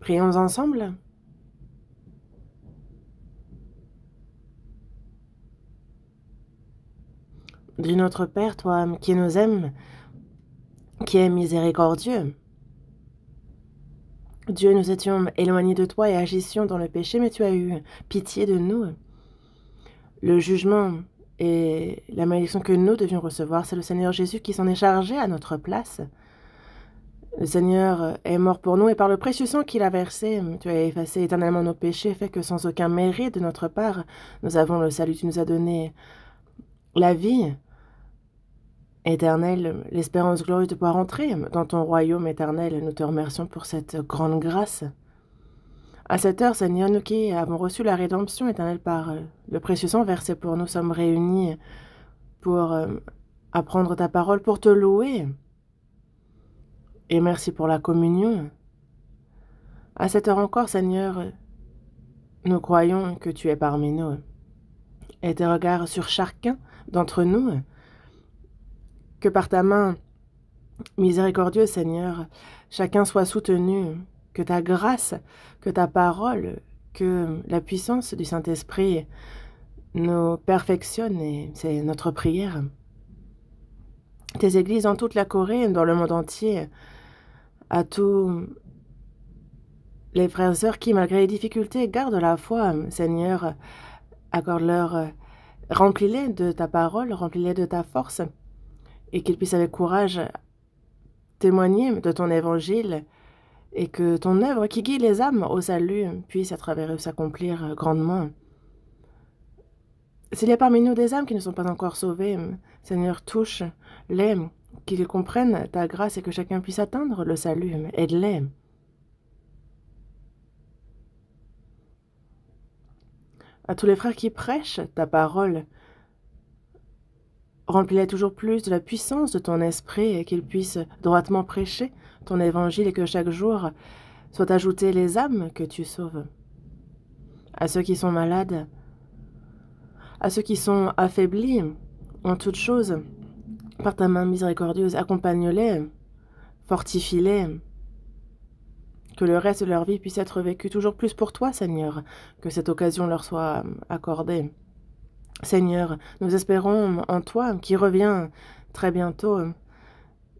Prions ensemble. Dieu notre Père, toi, qui nous aimes, qui es miséricordieux. Dieu, nous étions éloignés de toi et agissions dans le péché, mais tu as eu pitié de nous. Le jugement et la malédiction que nous devions recevoir, c'est le Seigneur Jésus qui s'en est chargé à notre place. Le Seigneur euh, est mort pour nous et par le précieux sang qu'il a versé, euh, tu as effacé éternellement nos péchés, fait que sans aucun mérite de notre part, nous avons le salut. Tu nous as donné la vie éternelle, l'espérance glorieuse de pouvoir entrer dans ton royaume éternel. Nous te remercions pour cette grande grâce. À cette heure, Seigneur, nous qui avons reçu la rédemption éternelle par euh, le précieux sang versé pour nous, sommes réunis pour apprendre ta parole, pour te louer et merci pour la communion. À cette heure encore, Seigneur, nous croyons que tu es parmi nous. Et tes regards sur chacun d'entre nous, que par ta main miséricordieuse, Seigneur, chacun soit soutenu, que ta grâce, que ta parole, que la puissance du Saint-Esprit nous perfectionne, et c'est notre prière. Tes églises en toute la Corée, dans le monde entier, à tous les frères et sœurs qui, malgré les difficultés, gardent la foi. Seigneur, accorde-leur, euh, remplis-les de ta parole, remplis-les de ta force, et qu'ils puissent avec courage témoigner de ton évangile, et que ton œuvre qui guide les âmes au salut puisse à travers eux s'accomplir grandement. S'il y a parmi nous des âmes qui ne sont pas encore sauvées, Seigneur, touche-les qu'ils comprennent ta grâce et que chacun puisse atteindre le salut. de l'aime. À tous les frères qui prêchent ta parole, remplis-les toujours plus de la puissance de ton esprit et qu'ils puissent droitement prêcher ton évangile et que chaque jour soient ajoutées les âmes que tu sauves. À ceux qui sont malades, à ceux qui sont affaiblis en toutes choses, par ta main miséricordieuse, accompagne-les, fortifie-les, que le reste de leur vie puisse être vécu toujours plus pour toi, Seigneur, que cette occasion leur soit euh, accordée. Seigneur, nous espérons en toi qui reviens très bientôt.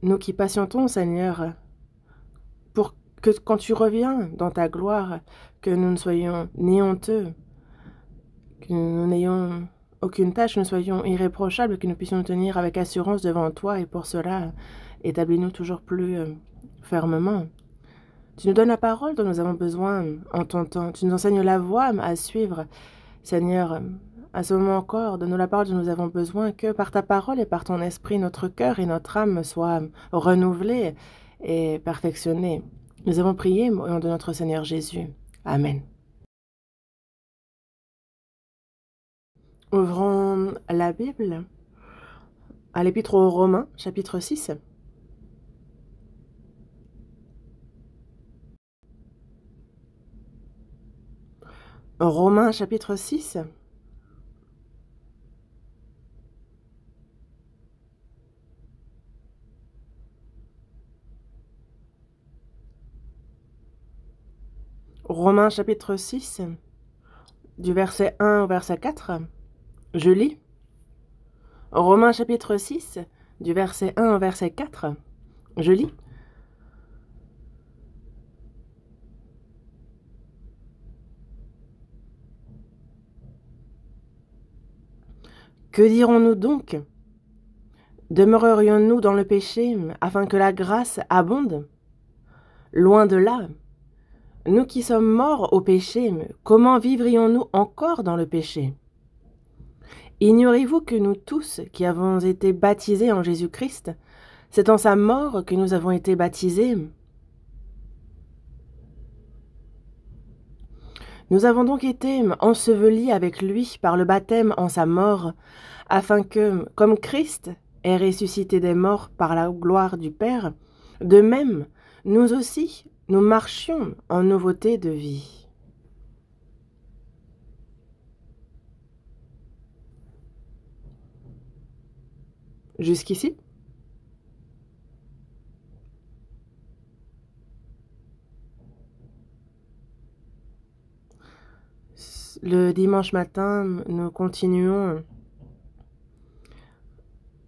Nous qui patientons, Seigneur, pour que quand tu reviens dans ta gloire, que nous ne soyons ni honteux, que nous n'ayons aucune tâche nous soyons irréprochables, que nous puissions tenir avec assurance devant toi, et pour cela, établis-nous toujours plus euh, fermement. Tu nous donnes la parole dont nous avons besoin euh, en ton temps. Tu nous enseignes la voie euh, à suivre. Seigneur, à ce moment encore, donne-nous la parole dont nous avons besoin, que par ta parole et par ton esprit, notre cœur et notre âme soient renouvelés et perfectionnés. Nous avons prié au nom de notre Seigneur Jésus. Amen. Ouvrons la Bible à l'Épître aux Romains, chapitre 6. Romains, chapitre 6. Romains chapitre 6, du verset 1 au verset 4. Je lis. Romains chapitre 6, du verset 1 au verset 4. Je lis. Que dirons-nous donc Demeurerions-nous dans le péché afin que la grâce abonde Loin de là. Nous qui sommes morts au péché, comment vivrions-nous encore dans le péché Ignorez-vous que nous tous qui avons été baptisés en Jésus-Christ, c'est en sa mort que nous avons été baptisés Nous avons donc été ensevelis avec lui par le baptême en sa mort, afin que, comme Christ est ressuscité des morts par la gloire du Père, de même, nous aussi, nous marchions en nouveauté de vie. jusqu'ici Le dimanche matin, nous continuons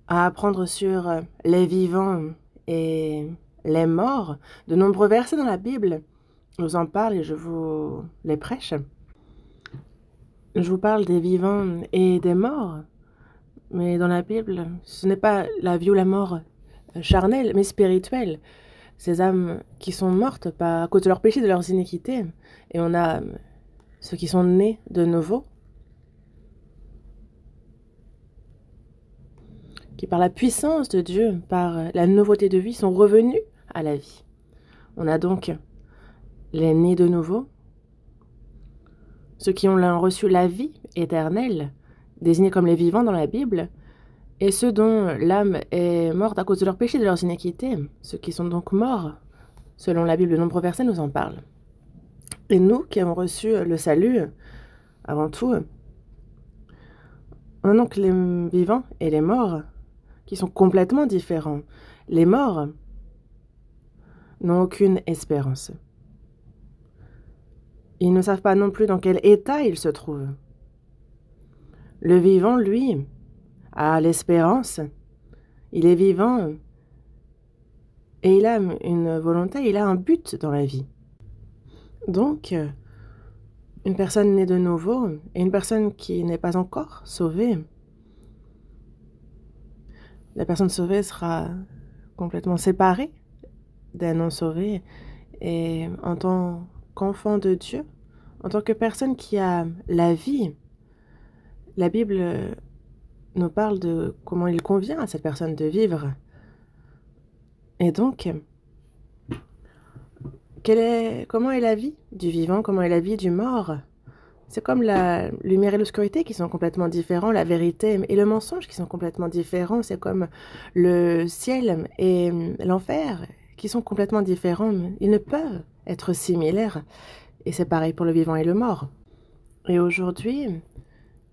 à apprendre sur euh, les vivants et les morts. De nombreux versets dans la Bible nous en parlent et je vous les prêche. Je vous parle des vivants et des morts. Mais dans la Bible, ce n'est pas la vie ou la mort euh, charnelle, mais spirituelle. Ces âmes qui sont mortes par à cause de leurs péchés, de leurs iniquités. Et on a euh, ceux qui sont nés de nouveau, qui par la puissance de Dieu, par euh, la nouveauté de vie, sont revenus à la vie. On a donc les nés de nouveau, ceux qui ont reçu la vie éternelle, désignés comme les vivants dans la Bible, et ceux dont l'âme est morte à cause de leurs péchés et de leurs iniquités, ceux qui sont donc morts, selon la Bible, de nombreux versets nous en parlent. Et nous qui avons reçu le salut, avant tout, on a donc les vivants et les morts qui sont complètement différents. Les morts n'ont aucune espérance. Ils ne savent pas non plus dans quel état ils se trouvent. Le vivant, lui, a l'espérance. Il est vivant euh, et il a une volonté, il a un but dans la vie. Donc, euh, une personne née de nouveau et une personne qui n'est pas encore sauvée, la personne sauvée sera complètement séparée d'un non sauvé et en tant qu'enfant de Dieu, en tant que personne qui a la vie, la Bible euh, nous parle de comment il convient à cette personne de vivre. Et donc, comment est la vie du vivant, comment est la vie du mort C'est comme la lumière et l'obscurité qui sont complètement différents, la vérité et le mensonge qui sont complètement différents, c'est comme le ciel et l'enfer qui sont complètement différents, ils ne peuvent être similaires. Et c'est pareil pour le vivant et le mort. Et aujourd'hui,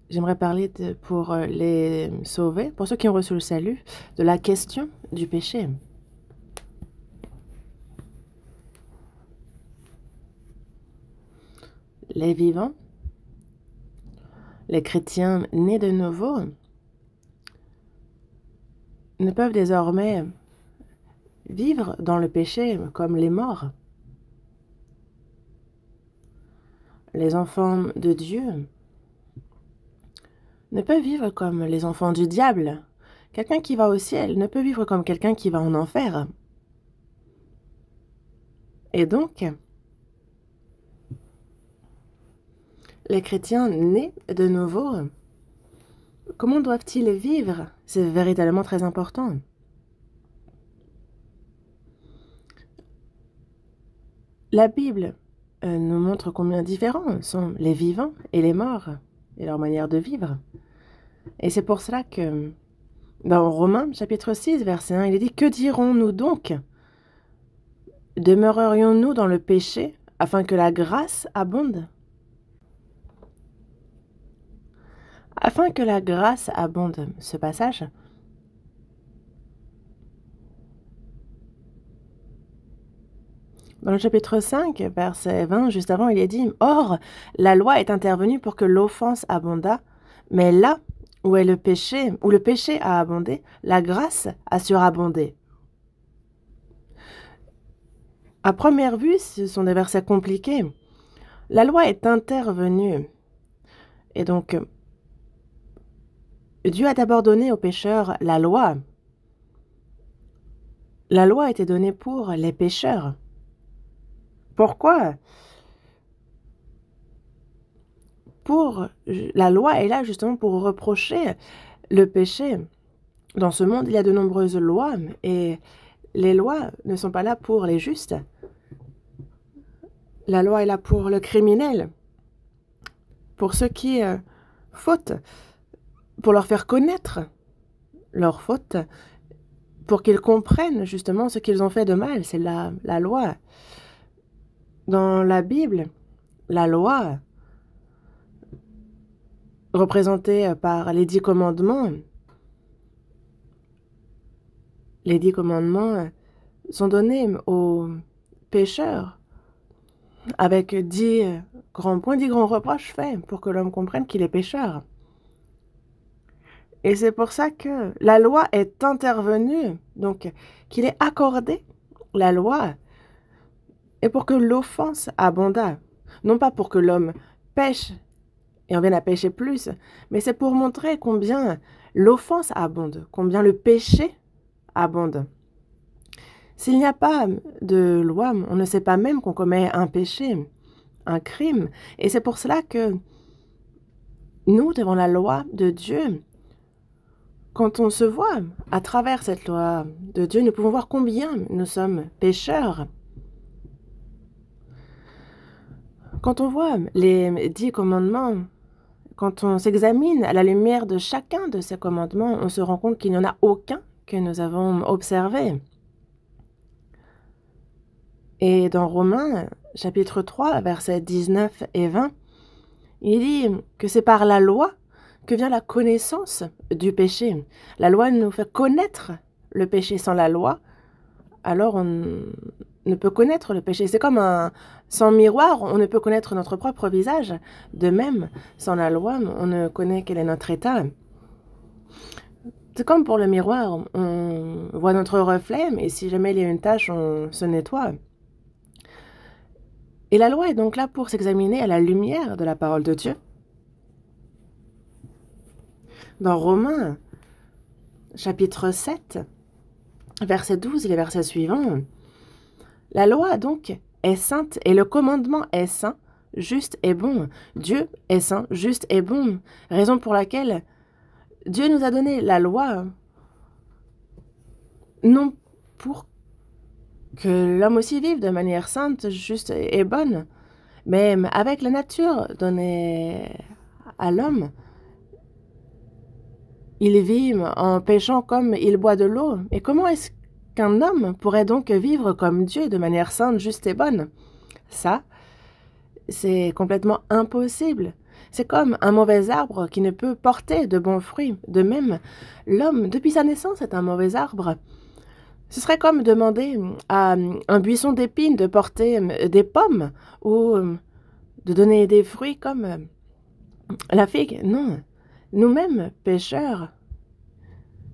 j'aimerais parler pour euh, les sauvés, pour ceux qui ont reçu le salut, de la question du péché. Les vivants, les chrétiens nés de nouveau, ne peuvent désormais vivre dans le péché comme les morts. Les enfants de Dieu ne peut vivre comme les enfants du diable. Quelqu'un qui va au ciel ne peut vivre comme quelqu'un qui va en enfer. Et donc, les chrétiens nés de nouveau, comment doivent-ils vivre C'est véritablement très important. La Bible euh, nous montre combien différents sont les vivants et les morts et leur manière de vivre. Et c'est pour cela que dans Romains chapitre 6 verset 1, il est dit Que dirons-nous donc Demeurerions-nous dans le péché afin que la grâce abonde Afin que la grâce abonde, ce passage Dans le chapitre 5, verset 20, juste avant, il est dit Or, la loi est intervenue pour que l'offense abondât, mais là où est le péché, où le péché a abondé, la grâce a surabondé. À première vue, ce sont des versets compliqués. La loi est intervenue. Et donc, Dieu a d'abord donné aux pécheurs la loi. La loi a été donnée pour les pécheurs. Pourquoi? Pour, la loi est là justement pour reprocher le péché. Dans ce monde, il y a de nombreuses lois et les lois ne sont pas là pour les justes. La loi est là pour le criminel, pour ceux qui euh, fautent, pour leur faire connaître leur faute, pour qu'ils comprennent justement ce qu'ils ont fait de mal. C'est la loi. Dans la Bible, la loi, représentée par les dix commandements, les dix commandements sont donnés aux pécheurs avec dix grands points, dix grands reproches faits pour que l'homme comprenne qu'il est pécheur. Et c'est pour ça que la loi est intervenue, donc qu'il est accordé la loi et pour que l'offense abondât. Non pas pour que l'homme pêche et en vienne à pêcher plus, mais c'est pour montrer combien l'offense abonde, combien le péché abonde. S'il n'y a pas de loi, on ne sait pas même qu'on commet un péché, un crime. Et c'est pour cela que nous, devant la loi de Dieu, quand on se voit à travers cette loi de Dieu, nous pouvons voir combien nous sommes pécheurs Quand on voit les dix commandements, quand on s'examine à la lumière de chacun de ces commandements, on se rend compte qu'il n'y en a aucun que nous avons observé. Et dans Romains, chapitre 3, versets 19 et 20, il dit que c'est par la loi que vient la connaissance du péché. La loi nous fait connaître le péché. Sans la loi, alors on, ne peut connaître le péché. C'est comme un sans miroir, on ne peut connaître notre propre visage. De même, sans la loi, on ne connaît quel est notre état. C'est comme pour le miroir, on voit notre reflet, mais si jamais il y a une tache, on se nettoie. Et la loi est donc là pour s'examiner à la lumière de la parole de Dieu. Dans Romains, chapitre 7, verset 12 et les versets suivants, la loi, donc, est sainte et le commandement est saint, juste et bon. Dieu est saint, juste et bon. Raison pour laquelle Dieu nous a donné la loi, non pour que l'homme aussi vive de manière sainte, juste et bonne, mais avec la nature donnée à l'homme. Il vit en pêchant comme il boit de l'eau. Et comment est-ce Qu'un homme pourrait donc vivre comme Dieu de manière sainte, juste et bonne. Ça, c'est complètement impossible. C'est comme un mauvais arbre qui ne peut porter de bons fruits. De même, l'homme, depuis sa naissance, est un mauvais arbre. Ce serait comme demander à un buisson d'épines de porter euh, des pommes ou euh, de donner des fruits comme euh, la figue. Non, nous-mêmes, pêcheurs,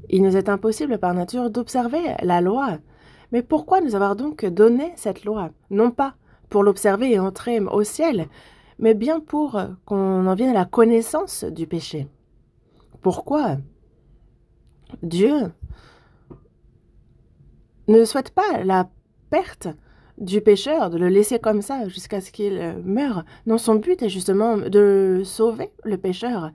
il nous est impossible par nature d'observer la loi. Mais pourquoi nous avoir donc donné cette loi Non pas pour l'observer et entrer au ciel, mais bien pour qu'on en vienne à la connaissance du péché. Pourquoi Dieu ne souhaite pas la perte du pécheur, de le laisser comme ça jusqu'à ce qu'il meure. Non, son but est justement de sauver le pécheur,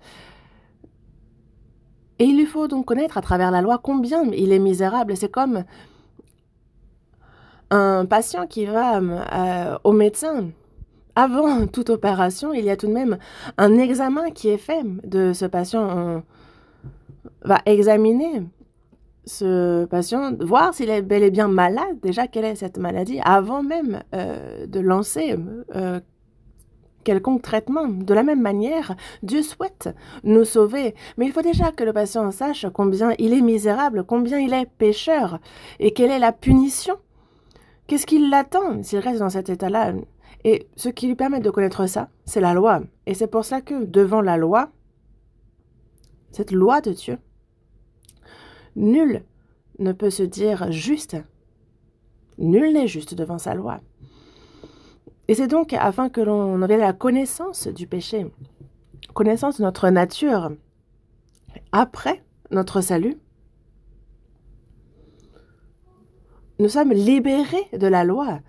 et il lui faut donc connaître à travers la loi combien il est misérable. C'est comme un patient qui va euh, au médecin. Avant toute opération, il y a tout de même un examen qui est fait de ce patient. On va examiner ce patient, voir s'il est bel et bien malade, déjà quelle est cette maladie, avant même euh, de lancer euh, quelconque traitement. De la même manière, Dieu souhaite nous sauver, mais il faut déjà que le patient sache combien il est misérable, combien il est pécheur, et quelle est la punition. Qu'est-ce qui l'attend s'il reste dans cet état-là Et ce qui lui permet de connaître ça, c'est la loi. Et c'est pour ça que, devant la loi, cette loi de Dieu, nul ne peut se dire juste. Nul n'est juste devant sa loi. Et c'est donc afin que l'on ait la connaissance du péché, connaissance de notre nature, après notre salut, nous sommes libérés de la loi,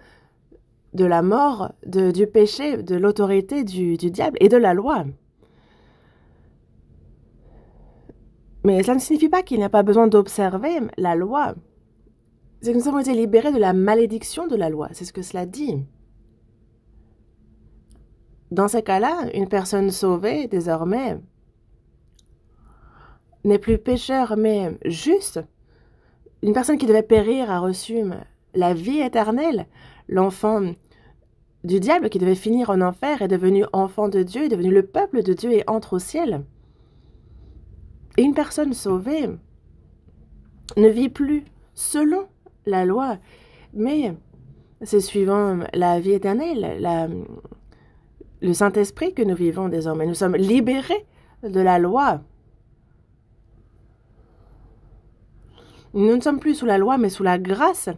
de la mort, de, du péché, de l'autorité du, du diable et de la loi. Mais cela ne signifie pas qu'il n'y a pas besoin d'observer la loi. C'est que nous avons été libérés de la malédiction de la loi, c'est ce que cela dit. Dans ce cas-là, une personne sauvée, désormais, n'est plus pécheur, mais juste. Une personne qui devait périr a reçu la vie éternelle. L'enfant du diable qui devait finir en enfer est devenu enfant de Dieu, est devenu le peuple de Dieu et entre au ciel. Et une personne sauvée ne vit plus selon la loi, mais c'est suivant la vie éternelle, la, le Saint-Esprit que nous vivons désormais. Nous sommes libérés de la loi. Nous ne sommes plus sous la loi, mais sous la grâce.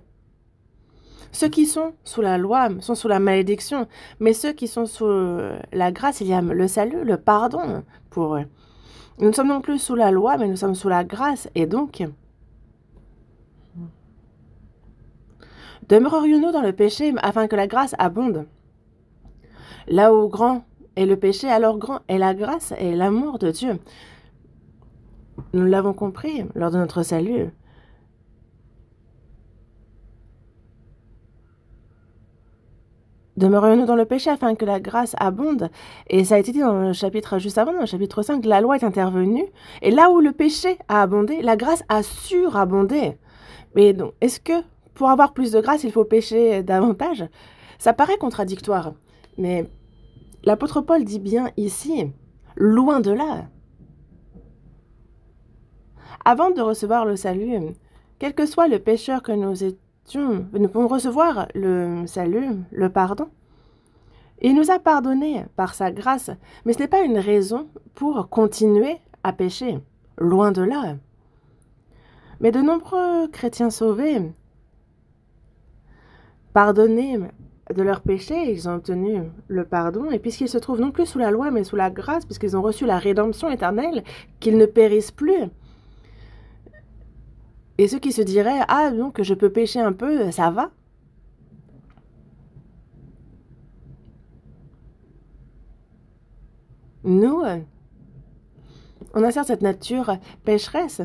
Ceux qui sont sous la loi sont sous la malédiction, mais ceux qui sont sous la grâce, il y a le salut, le pardon pour eux. Nous ne sommes non plus sous la loi, mais nous sommes sous la grâce. Et donc, demeurerions-nous dans le péché afin que la grâce abonde Là où grand est le péché, alors grand est la grâce et l'amour de Dieu. Nous l'avons compris lors de notre salut. Demeurons-nous dans le péché afin que la grâce abonde. Et ça a été dit dans le chapitre juste avant, dans le chapitre 5, la loi est intervenue. Et là où le péché a abondé, la grâce a surabondé. Mais donc, est-ce que pour avoir plus de grâce, il faut pécher davantage Ça paraît contradictoire. Mais l'apôtre Paul dit bien ici, loin de là. Avant de recevoir le salut, quel que soit le pécheur que nous étions, nous pouvons recevoir le salut, le pardon. Il nous a pardonné par sa grâce, mais ce n'est pas une raison pour continuer à pécher, loin de là. Mais de nombreux chrétiens sauvés, pardonnés de leurs péchés, ils ont obtenu le pardon, et puisqu'ils se trouvent non plus sous la loi, mais sous la grâce, puisqu'ils ont reçu la rédemption éternelle, qu'ils ne périssent plus. Et ceux qui se diraient, ah donc je peux pécher un peu, ça va. Nous, euh, on a certes cette nature pécheresse.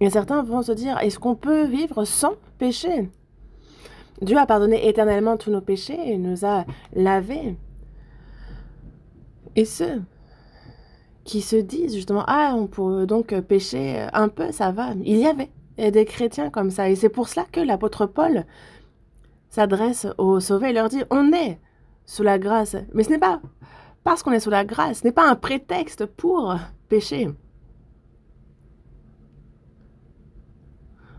Et certains vont se dire, est-ce qu'on peut vivre sans pécher Dieu a pardonné éternellement tous nos péchés et nous a lavés. Et ceux qui se disent justement, ah, on peut donc pécher un peu, ça va. Il y avait des chrétiens comme ça. Et c'est pour cela que l'apôtre Paul s'adresse aux sauvés et leur dit, on est sous la grâce. Mais ce n'est pas parce qu'on est sous la grâce, ce n'est pas un prétexte pour pécher.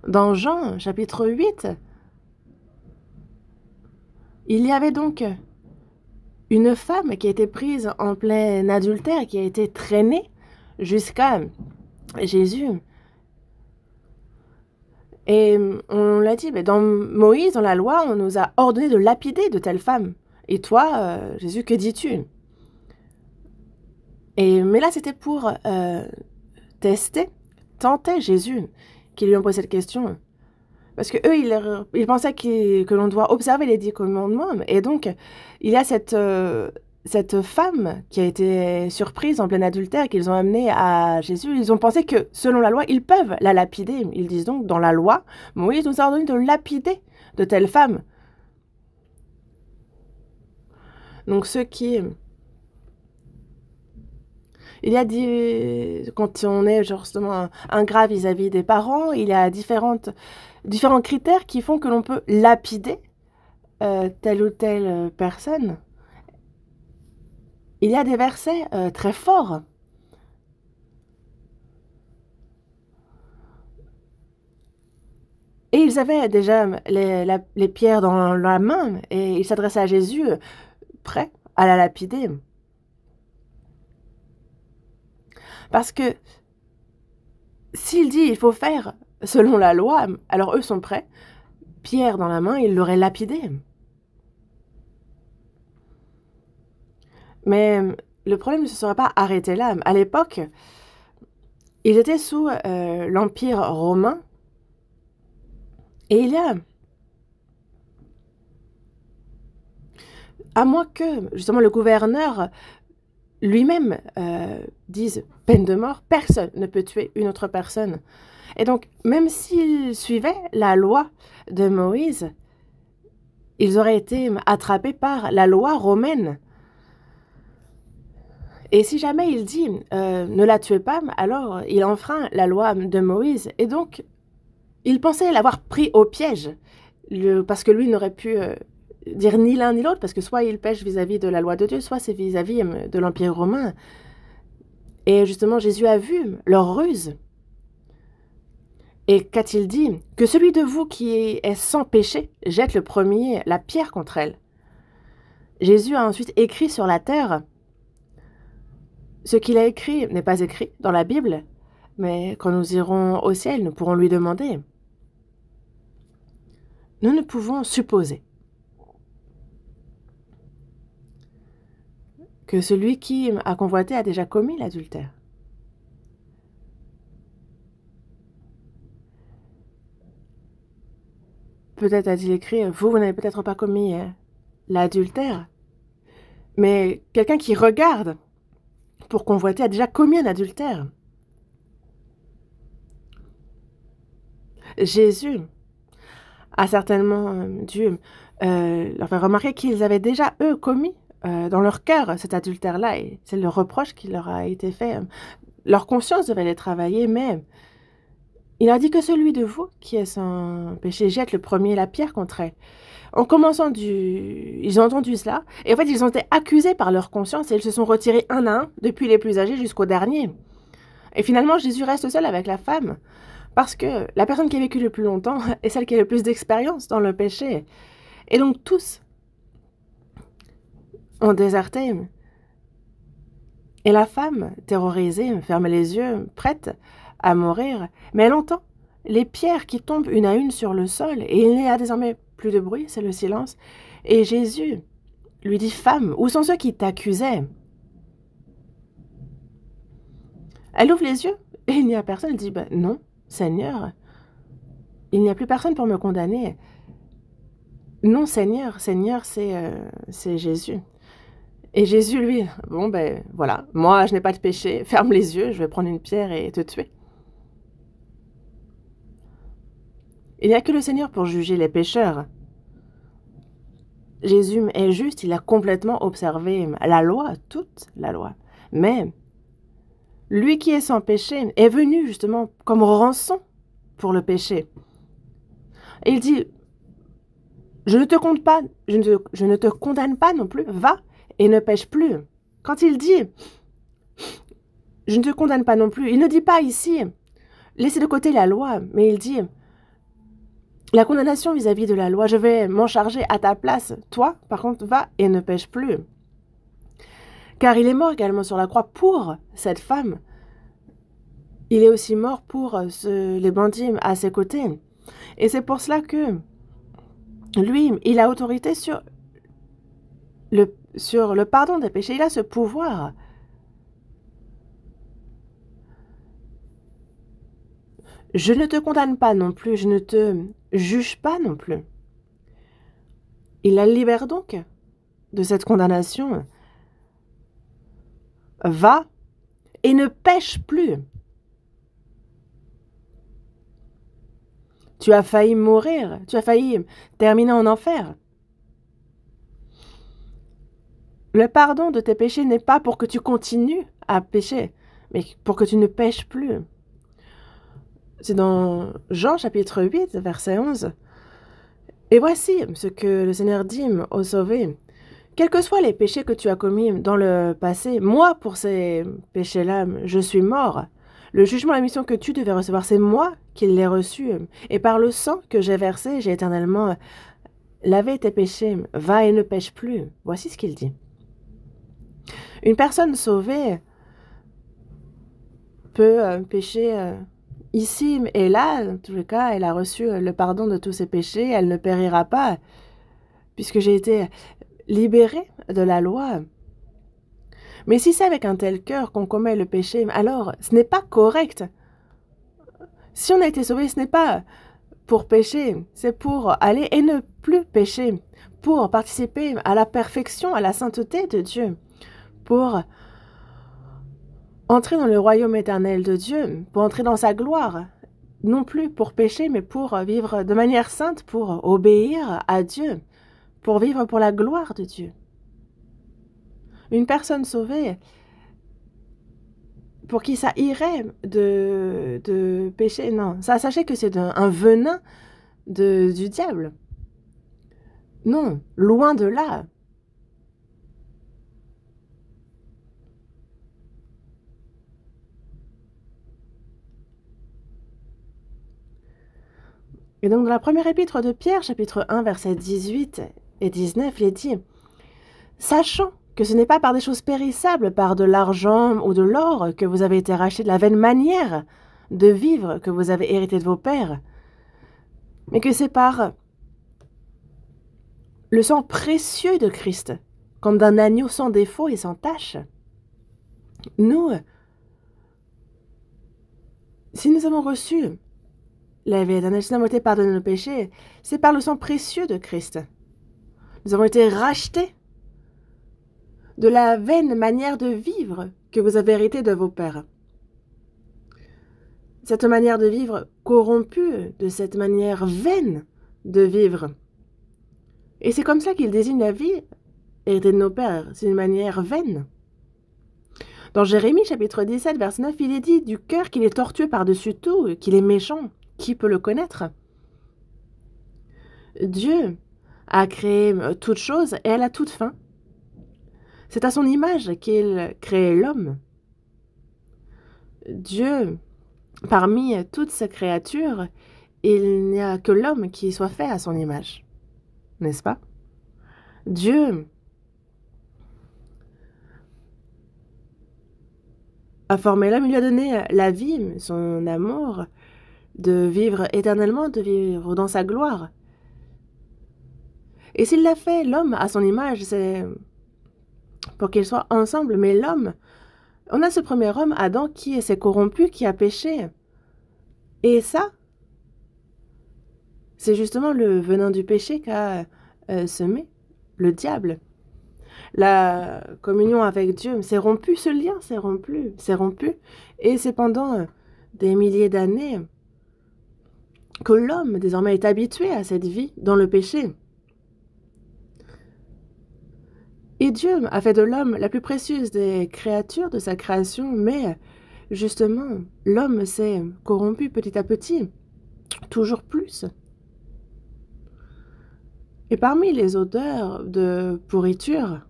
Dans Jean chapitre 8, il y avait donc une femme qui a été prise en plein adultère, qui a été traînée jusqu'à Jésus. Et on l'a dit, mais dans Moïse, dans la loi, on nous a ordonné de lapider de telles femmes. Et toi, euh, Jésus, que dis-tu Et mais là, c'était pour euh, tester, tenter Jésus, qui lui ont posé cette question. Parce que eux, ils, pensaient que l'on doit observer les dix commandements. Et donc, il y a cette, euh, cette femme qui a été surprise en plein adultère, qu'ils ont amenée à Jésus. Ils ont pensé que, selon la loi, ils peuvent la lapider. Ils disent donc, dans la loi, Moïse nous ordonné de lapider de telle femme. Donc, ceux qui il y a des, quand on est justement ingrat vis à -vis des parents, il y a différentes différents critères qui font que l'on peut lapider euh, telle ou telle euh, personne. Il y a des versets euh, très forts. Et ils avaient déjà les, les pierres dans la main et ils s'adressaient à Jésus, prêt à la lapider. Parce que s'il dit il faut faire selon la loi. Alors eux sont prêts. Pierre dans la main, ils l'auraient lapidé. Mais euh, le problème ne se serait pas arrêté là. À l'époque, ils étaient sous euh, l'Empire romain. Et il y a... À moins que, justement, le gouverneur lui-même euh, dise peine de mort, personne ne peut tuer une autre personne et donc, même s'ils suivaient la loi de Moïse, ils auraient été attrapés par la loi romaine. Et si jamais il dit euh, ne la tuez pas, alors il enfreint la loi de Moïse. Et donc, il pensait l'avoir pris au piège, parce que lui n'aurait pu euh, dire ni l'un ni l'autre, parce que soit il pêche vis à -vis de la loi de Dieu, soit c'est vis-à-vis euh, de l'Empire romain. Et justement, Jésus a vu leur ruse. Et qu'a-t-il dit Que celui de vous qui est sans péché jette le premier la pierre contre elle. Jésus a ensuite écrit sur la terre. Ce qu'il a écrit n'est pas écrit dans la Bible, mais quand nous irons au ciel, nous pourrons lui demander. Nous ne pouvons supposer que celui qui a convoité a déjà commis l'adultère. peut-être a-t-il écrit, vous, vous n'avez peut-être pas commis euh, l'adultère. Mais quelqu'un qui regarde pour convoiter a déjà commis un adultère. Jésus a certainement, euh, dû euh, leur faire remarquer qu'ils avaient déjà, eux, commis dans leur cœur cet adultère-là. Et c'est le reproche qui leur a été fait. Leur conscience devait les travailler, mais il a dit que celui de vous qui est sans péché jette le premier la pierre contre elle. En commençant du... Ils ont entendu cela, et en fait, ils ont été accusés par leur conscience, et ils se sont retirés un à un, depuis les plus âgés jusqu'au dernier. Et finalement, Jésus reste seul avec la femme, parce que la personne qui a vécu le plus longtemps est celle qui a le plus d'expérience dans le péché. Et donc tous ont déserté. Et la femme, terrorisée, ferme les yeux, prête à mourir, mais elle entend les pierres qui tombent une à une sur le sol, et il n'y a désormais plus de bruit, c'est le silence. Et Jésus lui dit, Femme, où sont ceux qui t'accusaient Elle ouvre les yeux, et il n'y a personne. Elle dit, ben Non, Seigneur, il n'y a plus personne pour me condamner. Non, Seigneur, Seigneur, c'est euh, c'est Jésus. Et Jésus, lui, bon ben voilà, moi je n'ai pas de péché, ferme les yeux, je vais prendre une pierre et te tuer. Il n'y a que le Seigneur pour juger les pécheurs. Jésus est juste, il a complètement observé la loi, toute la loi. Mais lui qui est sans péché est venu justement comme rançon pour le péché. il dit, je ne te compte pas, je ne te condamne pas non plus, va et ne pêche plus. Quand il dit, je ne te condamne pas non plus, il ne dit pas ici, laissez de côté la loi, mais il dit, la condamnation vis-à-vis de la loi. Je vais m'en charger à ta place. Toi, par contre, va et ne pêche plus. Car il est mort également sur la croix pour cette femme. Il est aussi mort pour euh, les bandits à ses côtés. Et c'est pour cela que lui, il a autorité sur le, sur le pardon des péchés. Il a ce pouvoir. Je ne te condamne pas non plus, je ne te juge pas non plus. Il la libère donc de cette condamnation. Va et ne pêche plus. Tu as failli mourir, tu as failli terminer en enfer. Le pardon de tes péchés n'est pas pour que tu continues à pécher, mais pour que tu ne pêches plus c'est dans Jean chapitre 8, verset 11. Et voici ce que le Seigneur dit aux sauvés. Quels que soient les péchés que tu as commis dans le passé, moi, pour ces péchés-là, je suis mort. Le jugement, la mission que tu devais recevoir, c'est moi qui l'ai reçu. Et par le sang que j'ai versé, j'ai éternellement euh, lavé tes péchés. Va et ne pêche plus. Voici ce qu'il dit. Une personne sauvée peut euh, pécher euh, ici et là, en tout cas, elle a reçu euh, le pardon de tous ses péchés, elle ne périra pas, puisque j'ai été libérée de la loi. Mais si c'est avec un tel cœur qu'on commet le péché, alors ce n'est pas correct. Si on a été sauvé, ce n'est pas pour pécher, c'est pour aller et ne plus pécher, pour participer à la perfection, à la sainteté de Dieu, pour entrer dans le royaume éternel de Dieu, pour entrer dans sa gloire, non plus pour pécher, mais pour vivre de manière sainte, pour obéir à Dieu, pour vivre pour la gloire de Dieu. Une personne sauvée, pour qui ça irait de, de pécher, non, ça sachez que c'est un, venin du diable. Non, loin de là. Et donc dans la première épître de Pierre, chapitre 1, versets 18 et 19, il est dit, Sachant que ce n'est pas par des choses périssables, par de l'argent ou de l'or que vous avez été rachetés de la vaine manière de vivre que vous avez hérité de vos pères, mais que c'est par le sang précieux de Christ, comme d'un agneau sans défaut et sans tache. Nous, si nous avons reçu la vie éternelle, si nous avons nos péchés, c'est par le sang précieux de Christ. Nous avons été rachetés de la vaine manière de vivre que vous avez héritée de vos pères. Cette manière de vivre corrompue, de cette manière vaine de vivre. Et c'est comme ça qu'il désigne la vie héritée de nos pères, c'est une manière vaine. Dans Jérémie chapitre 17, verset 9, il est dit du cœur qu'il est tortueux par-dessus tout, qu'il est méchant qui peut le connaître Dieu a créé euh, toute chose et elle a toute fin. C'est à son image qu'il crée l'homme. Dieu, parmi toutes ses créatures, il n'y a que l'homme qui soit fait à son image. N'est-ce pas Dieu a formé l'homme, il lui a donné la vie, son amour, de vivre éternellement, de vivre dans sa gloire. Et s'il l'a fait, l'homme à son image, c'est pour qu'ils soient ensemble, mais l'homme, on a ce premier homme, Adam, qui s'est corrompu, qui a péché. Et ça, c'est justement le venin du péché qu'a euh, semé le diable. La communion avec Dieu, s'est rompue, ce lien, s'est rompu, s'est rompu. Et c'est pendant euh, des milliers d'années, que l'homme désormais est habitué à cette vie dans le péché. Et Dieu a fait de l'homme la plus précieuse des créatures de sa création, mais justement, l'homme s'est corrompu petit à petit, toujours plus. Et parmi les odeurs de pourriture,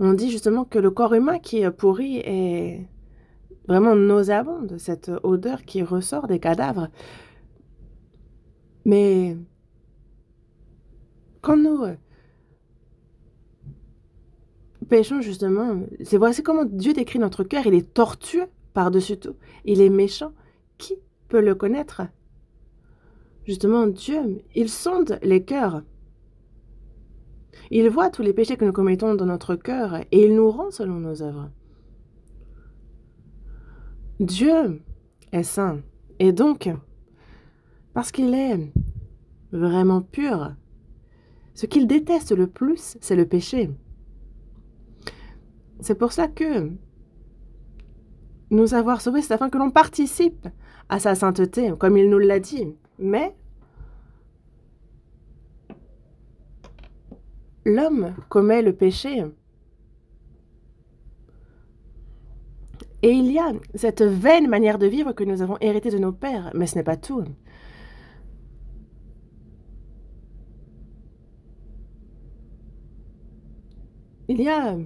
on dit justement que le corps humain qui est pourri est vraiment nauséabonde, cette odeur qui ressort des cadavres. Mais quand nous euh, péchons justement, c'est voici comment Dieu décrit notre cœur. Il est tortueux par-dessus tout. Il est méchant. Qui peut le connaître Justement, Dieu, il sonde les cœurs. Il voit tous les péchés que nous commettons dans notre cœur et il nous rend selon nos œuvres. Dieu est saint. Et donc, parce qu'il est vraiment pur, ce qu'il déteste le plus, c'est le péché. C'est pour ça que nous avoir sauvés, c'est afin que l'on participe à sa sainteté, comme il nous l'a dit. Mais l'homme commet le péché Et il y a cette vaine manière de vivre que nous avons héritée de nos pères, mais ce n'est pas tout. Il y a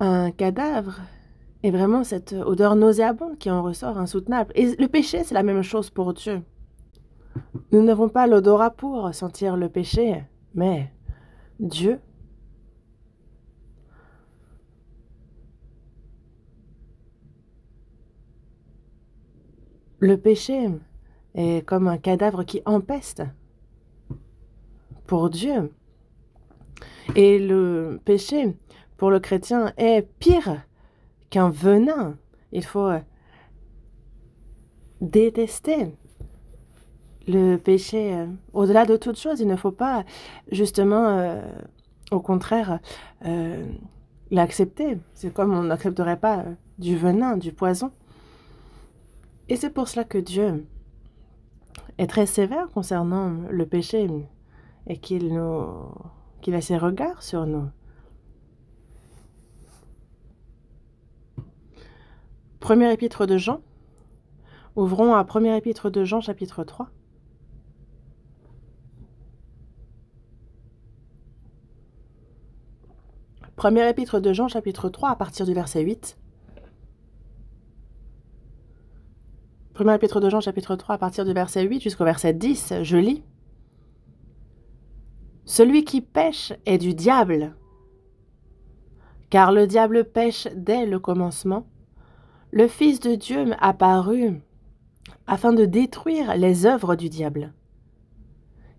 un cadavre et vraiment cette odeur nauséabonde qui en ressort insoutenable. Et le péché, c'est la même chose pour Dieu. Nous n'avons pas l'odorat pour sentir le péché, mais Dieu Le péché est comme un cadavre qui empeste pour Dieu. Et le péché, pour le chrétien, est pire qu'un venin. Il faut euh, détester le péché. Euh. Au-delà de toute chose, il ne faut pas justement, euh, au contraire, l'accepter. C'est comme on n'accepterait pas du venin, du poison. Et c'est pour cela que Dieu est très sévère concernant le péché et qu'il a ses regards sur nous. Premier épître de Jean. Ouvrons à premier épître de Jean chapitre 3. Premier épître de Jean chapitre 3 à partir du verset 8. 1 de Jean, chapitre 3, à partir du verset 8 jusqu'au verset 10, je lis Celui qui pêche est du diable, car le diable pêche dès le commencement. Le Fils de Dieu apparut afin de détruire les œuvres du diable.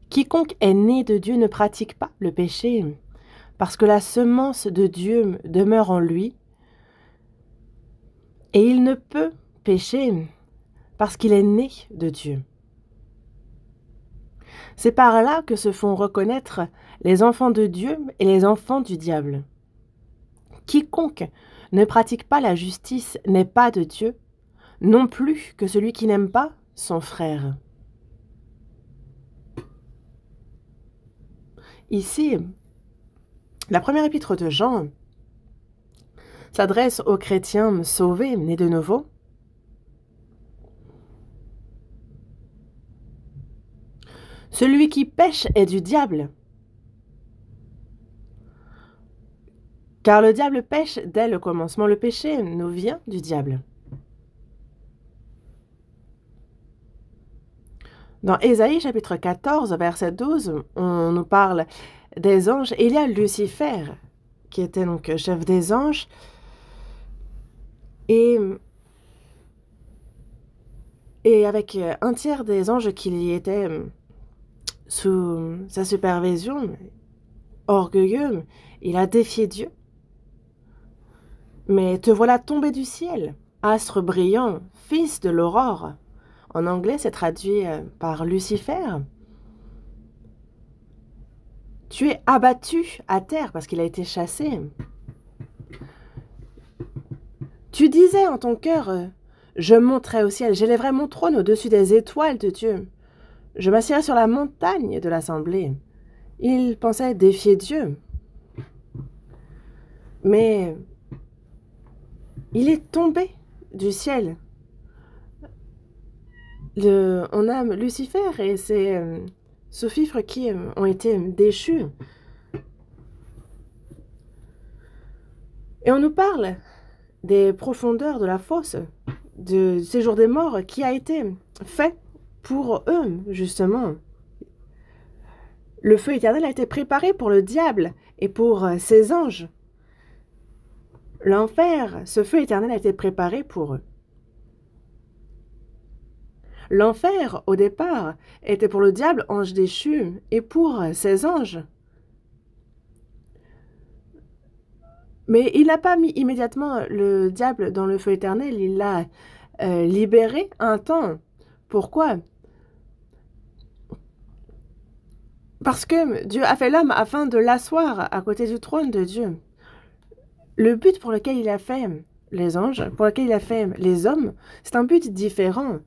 Quiconque est né de Dieu ne pratique pas le péché, parce que la semence de Dieu demeure en lui, et il ne peut pécher parce qu'il est né de Dieu. C'est par là que se font reconnaître les enfants de Dieu et les enfants du diable. Quiconque ne pratique pas la justice n'est pas de Dieu, non plus que celui qui n'aime pas son frère. Ici, la première épître de Jean s'adresse aux chrétiens sauvés, nés de nouveau, Celui qui pêche est du diable. Car le diable pêche dès le commencement. Le péché nous vient du diable. Dans Ésaïe chapitre 14, verset 12, on nous parle des anges. il y a Lucifer, qui était donc chef des anges. Et, et avec un tiers des anges qui y étaient sous sa supervision, orgueilleux, il a défié Dieu. Mais te voilà tombé du ciel, astre brillant, fils de l'aurore. En anglais, c'est traduit euh, par Lucifer. Tu es abattu à terre parce qu'il a été chassé. Tu disais en ton cœur, euh, je monterai au ciel, j'élèverai mon trône au-dessus des étoiles de Dieu. Je m'assirai sur la montagne de l'assemblée. Il pensait défier Dieu. Mais il est tombé du ciel. on a Lucifer et ses euh, sophifres qui euh, ont été déchus. Et on nous parle des profondeurs de la fosse, du séjour des morts qui a été fait pour eux, justement. Le feu éternel a été préparé pour le diable et pour euh, ses anges. L'enfer, ce feu éternel a été préparé pour eux. L'enfer, au départ, était pour le diable ange déchu et pour euh, ses anges. Mais il n'a pas mis immédiatement le diable dans le feu éternel, il l'a euh, libéré un temps pourquoi Parce que Dieu a fait l'homme afin de l'asseoir à côté du trône de Dieu. Le but pour lequel il a fait les anges, pour lequel il a fait les hommes, c'est un but différent.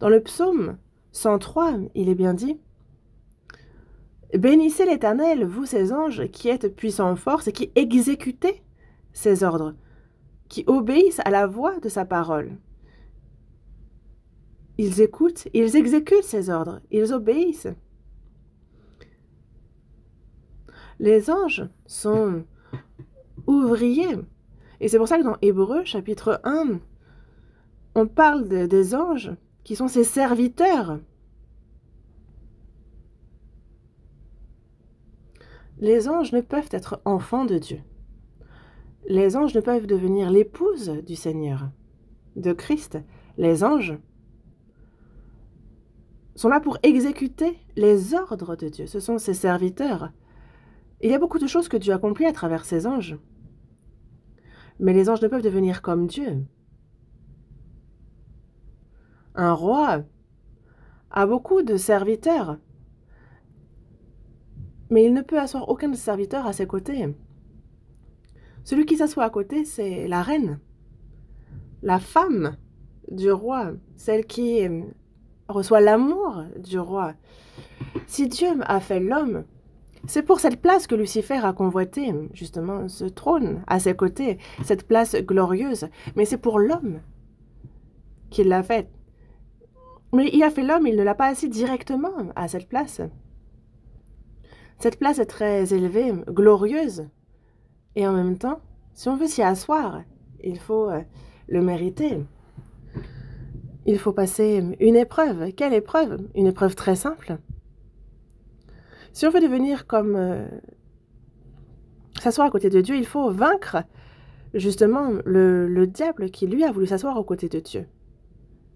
Dans le psaume 103, il est bien dit Bénissez l'Éternel, vous ses anges, qui êtes puissants en force et qui exécutez ses ordres, qui obéissent à la voix de sa parole. Ils écoutent, ils exécutent ses ordres, ils obéissent. Les anges sont ouvriers. Et c'est pour ça que dans Hébreu chapitre 1, on parle des anges qui sont ses serviteurs. Les anges ne peuvent être enfants de Dieu. Les anges ne peuvent devenir l'épouse du Seigneur, de Christ. Les anges sont là pour exécuter les ordres de Dieu. Ce sont ses serviteurs. Il y a beaucoup de choses que Dieu accomplit à travers ses anges. Mais les anges ne peuvent devenir comme Dieu. Un roi a beaucoup de serviteurs, mais il ne peut asseoir aucun de ses serviteurs à ses côtés. Celui qui s'assoit à côté, c'est la reine, la femme du roi, celle qui reçoit l'amour du roi. Si Dieu a fait l'homme, c'est pour cette place que Lucifer a convoité, justement, ce trône à ses côtés, cette place glorieuse. Mais c'est pour l'homme qu'il l'a fait. Mais il a fait l'homme, il ne l'a pas assis directement à cette place. Cette place est très élevée, glorieuse. Et en même temps, si on veut s'y asseoir, il faut euh, le mériter. Il faut passer une épreuve. Quelle épreuve Une épreuve très simple. Si on veut devenir comme euh, s'asseoir à côté de Dieu, il faut vaincre justement le, diable qui lui a voulu s'asseoir aux côtés de Dieu.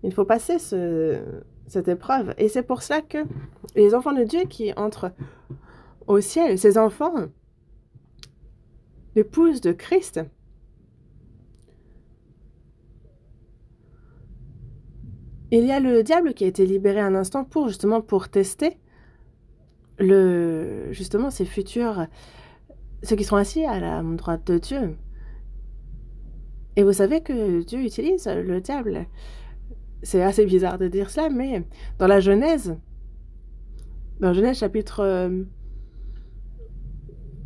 Il faut passer cette épreuve. Et c'est pour cela que les enfants de Dieu qui entrent au ciel, ces enfants, l'épouse de Christ, Il y a le diable qui a été libéré un instant pour justement pour tester le justement ces futurs ceux qui sont assis à la droite de Dieu. Et vous savez que Dieu utilise le diable. C'est assez bizarre de dire cela, mais dans la Genèse, dans Genèse chapitre 1, euh,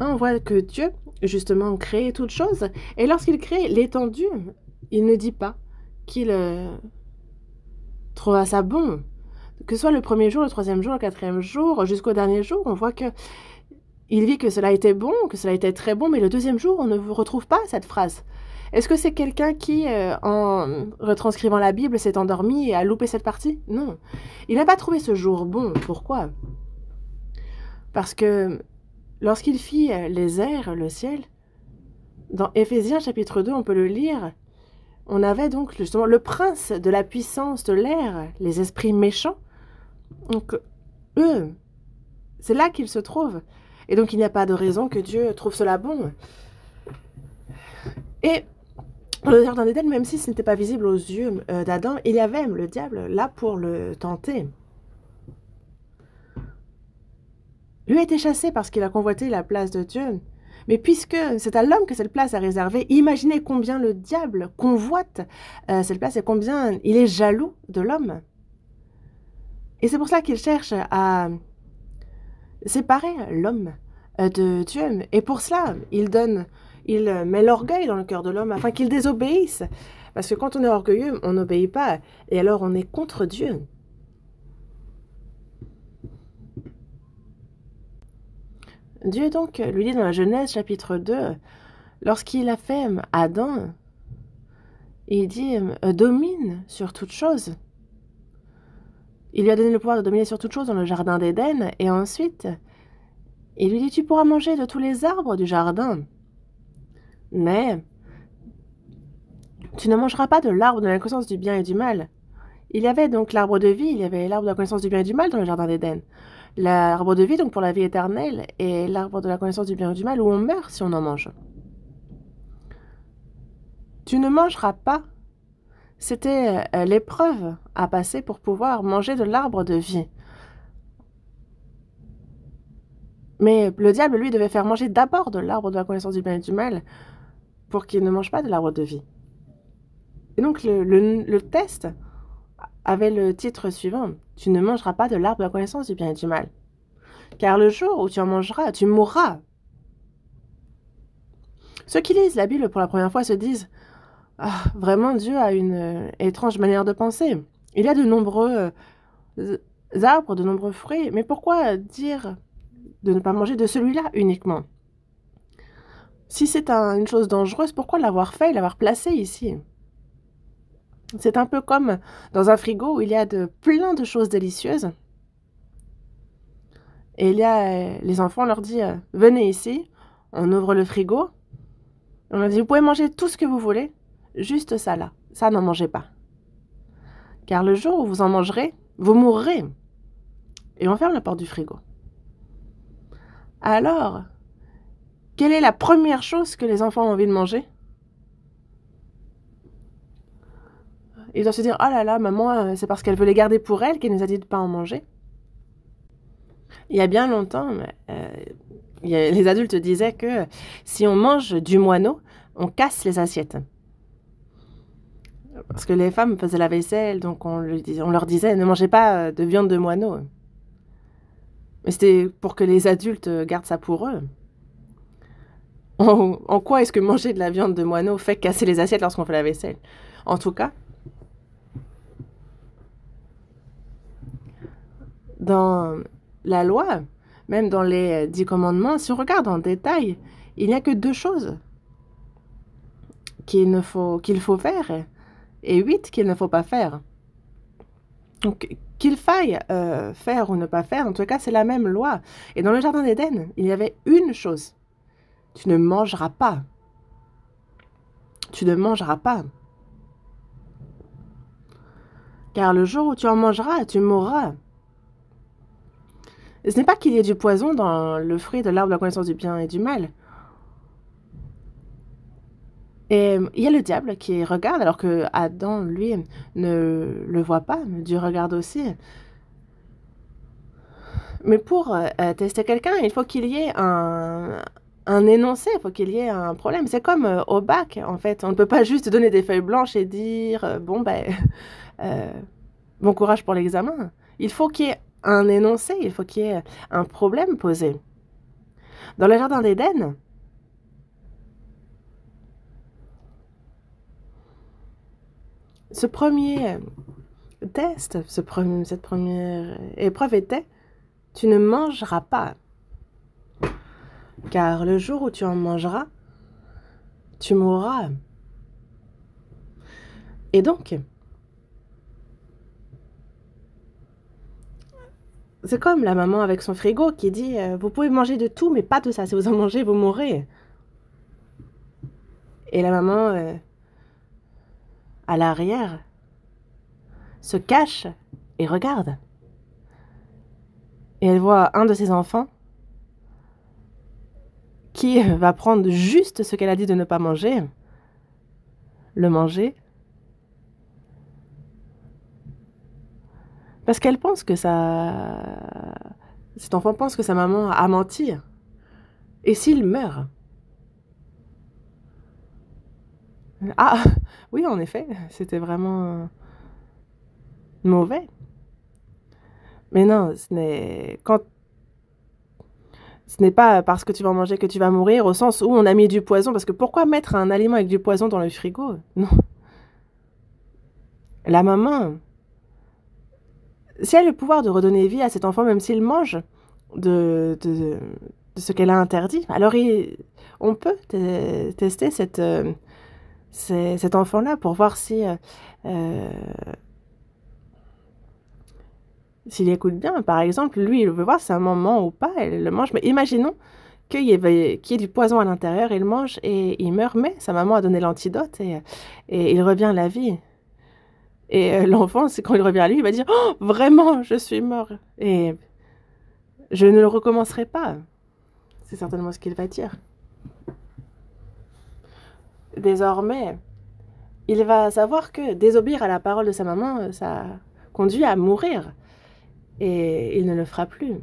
on voit que Dieu, justement, crée toutes choses. Et lorsqu'il crée l'étendue, il ne dit pas qu'il euh, trouva ça bon. Que ce soit le premier jour, le troisième jour, le quatrième jour, jusqu'au dernier jour, on voit que il vit que cela était bon, que cela était très bon, mais le deuxième jour, on ne retrouve pas cette phrase. Est-ce que c'est quelqu'un qui, euh, en retranscrivant la Bible, s'est endormi et a loupé cette partie Non. Il n'a pas trouvé ce jour bon. Pourquoi Parce que lorsqu'il fit euh, les airs, le ciel, dans Ephésiens chapitre 2, on peut le lire, on avait donc justement le prince de la puissance de l'air, les esprits méchants. Donc, eux, c'est là qu'ils se trouvent. Et donc, il n'y a pas de raison que Dieu trouve cela bon. Et le jardin d'Éden, même si ce n'était pas visible aux yeux euh, d'Adam, il y avait le diable là pour le tenter. Lui a été chassé parce qu'il a convoité la place de Dieu. Mais puisque c'est à l'homme que cette place est réservée, imaginez combien le diable convoite euh, cette place et combien il est jaloux de l'homme. Et c'est pour cela qu'il cherche à séparer l'homme euh, de Dieu. Et pour cela, il donne, il met l'orgueil dans le cœur de l'homme afin qu'il désobéisse. Parce que quand on est orgueilleux, on n'obéit pas et alors on est contre Dieu. Dieu donc lui dit dans la Genèse chapitre 2, lorsqu'il a fait Adam, il dit euh, domine sur toute chose. Il lui a donné le pouvoir de dominer sur toute chose dans le jardin d'Éden, et ensuite, il lui dit tu pourras manger de tous les arbres du jardin, mais tu ne mangeras pas de l'arbre de la connaissance du bien et du mal. Il y avait donc l'arbre de vie, il y avait l'arbre de la connaissance du bien et du mal dans le jardin d'Éden l'arbre de vie, donc pour la vie éternelle, et l'arbre de la connaissance du bien et du mal, où on meurt si on en mange. Tu ne mangeras pas. C'était euh, l'épreuve à passer pour pouvoir manger de l'arbre de vie. Mais le diable, lui, devait faire manger d'abord de l'arbre de la connaissance du bien et du mal pour qu'il ne mange pas de l'arbre de vie. Et donc le, le test avait le titre suivant. Tu ne mangeras pas de l'arbre de la connaissance du bien et du mal. Car le jour où tu en mangeras, tu mourras. Ceux qui lisent la Bible pour la première fois se disent ah, Vraiment, Dieu a une euh, étrange manière de penser. Il y a de nombreux euh, arbres, de nombreux fruits, mais pourquoi dire de ne pas manger de celui-là uniquement Si c'est une chose dangereuse, pourquoi l'avoir fait, l'avoir placé ici c'est un peu comme dans un frigo où il y a plein de choses délicieuses. Et euh, les enfants, on leur dit euh, venez ici, on ouvre le frigo, on leur dit vous pouvez manger tout ce que vous voulez, juste ça là, ça n'en mangez pas. Car le jour où vous en mangerez, vous mourrez. Et on ferme la porte du frigo. Alors, quelle est la première chose que les enfants ont envie de manger Ils doivent se dire, oh là là, maman, euh, c'est parce qu'elle veut les garder pour elle qu'elle nous a dit de ne pas en manger. Il y a bien longtemps, euh, les adultes disaient que si on mange du moineau, on casse les assiettes. Parce que les femmes faisaient la vaisselle, donc on, leur disait, ne mangez pas euh, de viande de moineau. Mais c'était pour que les adultes gardent ça pour eux. en quoi est-ce que manger de la viande de moineau fait casser les assiettes lorsqu'on fait la vaisselle En tout cas, dans la loi, même dans les euh, dix commandements, si on regarde en détail, il n'y a que deux choses qu'il faut, qu'il faut faire et huit qu'il ne faut pas faire. Donc, qu'il faille euh, faire ou ne pas faire, en tout cas, c'est la même loi. Et dans le Jardin d'Éden, il y avait une chose. Tu ne mangeras pas. Tu ne mangeras pas. Car le jour où tu en mangeras, tu mourras. Ce n'est pas qu'il y ait du poison dans le fruit de l'arbre de la connaissance du bien et du mal. Et euh, il y a le diable qui regarde alors que Adam, lui, ne le voit pas, mais Dieu regarde aussi. Mais pour euh, tester quelqu'un, il faut qu'il y ait un, énoncé, il faut qu'il y ait un problème. C'est comme euh, au bac, en fait. On ne peut pas juste donner des feuilles blanches et dire, bon, ben, bon courage pour l'examen. Il faut qu'il y ait un énoncé, il faut qu'il y ait un problème posé. Dans le Jardin d'Éden, ce premier test, ce cette première épreuve était Tu ne mangeras pas. Car le jour où tu en mangeras, tu mourras. Et donc, C'est comme la maman avec son frigo qui dit euh, Vous pouvez manger de tout, mais pas de ça. Si vous en mangez, vous mourrez. Et la maman, euh, à l'arrière, se cache et regarde. Et elle voit un de ses enfants qui euh, va prendre juste ce qu'elle a dit de ne pas manger, le manger, Parce qu'elle pense que ça... Cet enfant pense que sa maman a menti. Et s'il meurt Ah, oui, en effet, c'était vraiment mauvais. Mais non, ce n'est quand ce n'est pas parce que tu vas manger que tu vas mourir au sens où on a mis du poison parce que pourquoi mettre un aliment avec du poison dans le frigo Non. La maman, si elle a le pouvoir de redonner vie à cet enfant, même s'il mange de, ce qu'elle a interdit, alors on peut tester euh, cet enfant-là pour voir si euh, euh, s'il écoute bien. Par exemple, lui, il veut voir si moment ou pas, elle le mange. Mais imaginons qu'il y, ait, du poison à l'intérieur, il mange et il meurt, mais sa maman a donné l'antidote et il revient à la vie. Et euh, l'enfant, c'est quand il revient à lui, il va dire oh, Vraiment, je suis mort Et je ne le recommencerai pas. C'est certainement ce qu'il va dire. Désormais, il va savoir que désobéir à la parole de sa maman, euh, ça conduit à mourir. Et il ne le fera plus.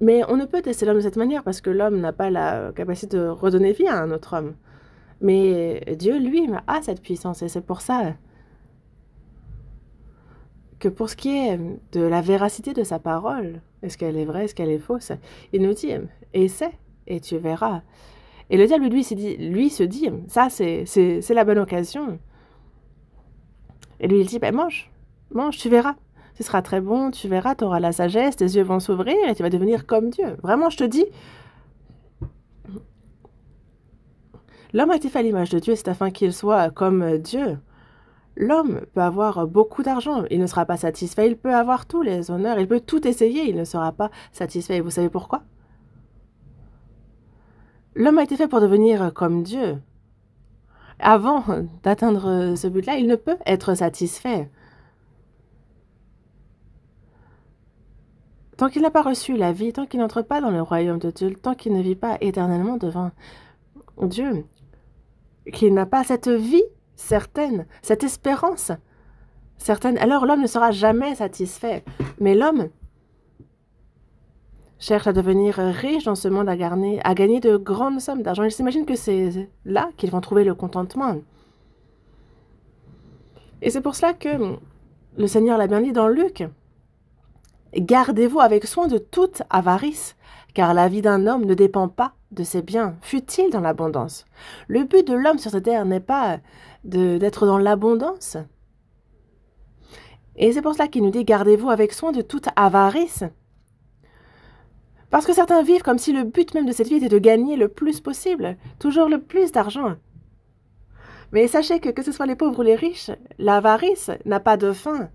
Mais on ne peut tester l'homme de cette manière parce que l'homme n'a pas la capacité de redonner vie à un autre homme. Mais Dieu, lui, a cette puissance et c'est pour ça que pour ce qui est de la véracité de sa parole, est-ce qu'elle est vraie, est-ce qu'elle est fausse, il nous dit, essaie et tu verras. Et le diable, lui, se dit, lui se dit ça, c'est la bonne occasion. Et lui, il dit, ben, mange, mange, tu verras. Ce sera très bon, tu verras, tu auras la sagesse, tes yeux vont s'ouvrir et tu vas devenir comme Dieu. Vraiment, je te dis, L'homme a été fait à l'image de Dieu, c'est afin qu'il soit comme Dieu. L'homme peut avoir beaucoup d'argent, il ne sera pas satisfait, il peut avoir tous les honneurs, il peut tout essayer, il ne sera pas satisfait. vous savez pourquoi L'homme a été fait pour devenir comme Dieu. Avant d'atteindre ce but-là, il ne peut être satisfait. Tant qu'il n'a pas reçu la vie, tant qu'il n'entre pas dans le royaume de Dieu, tant qu'il ne vit pas éternellement devant Dieu, qu'il n'a pas cette vie certaine, cette espérance certaine, alors l'homme ne sera jamais satisfait. Mais l'homme cherche à devenir riche dans ce monde, à, à gagner de grandes sommes d'argent. Il s'imagine que c'est là qu'ils vont trouver le contentement. Et c'est pour cela que le Seigneur l'a bien dit dans Luc, Gardez-vous avec soin de toute avarice, car la vie d'un homme ne dépend pas de ses biens, fut-il dans l'abondance. Le but de l'homme sur cette terre n'est pas d'être dans l'abondance. Et c'est pour cela qu'il nous dit, gardez-vous avec soin de toute avarice. Parce que certains vivent comme si le but même de cette vie était de gagner le plus possible, toujours le plus d'argent. Mais sachez que que ce soit les pauvres ou les riches, l'avarice n'a pas de fin.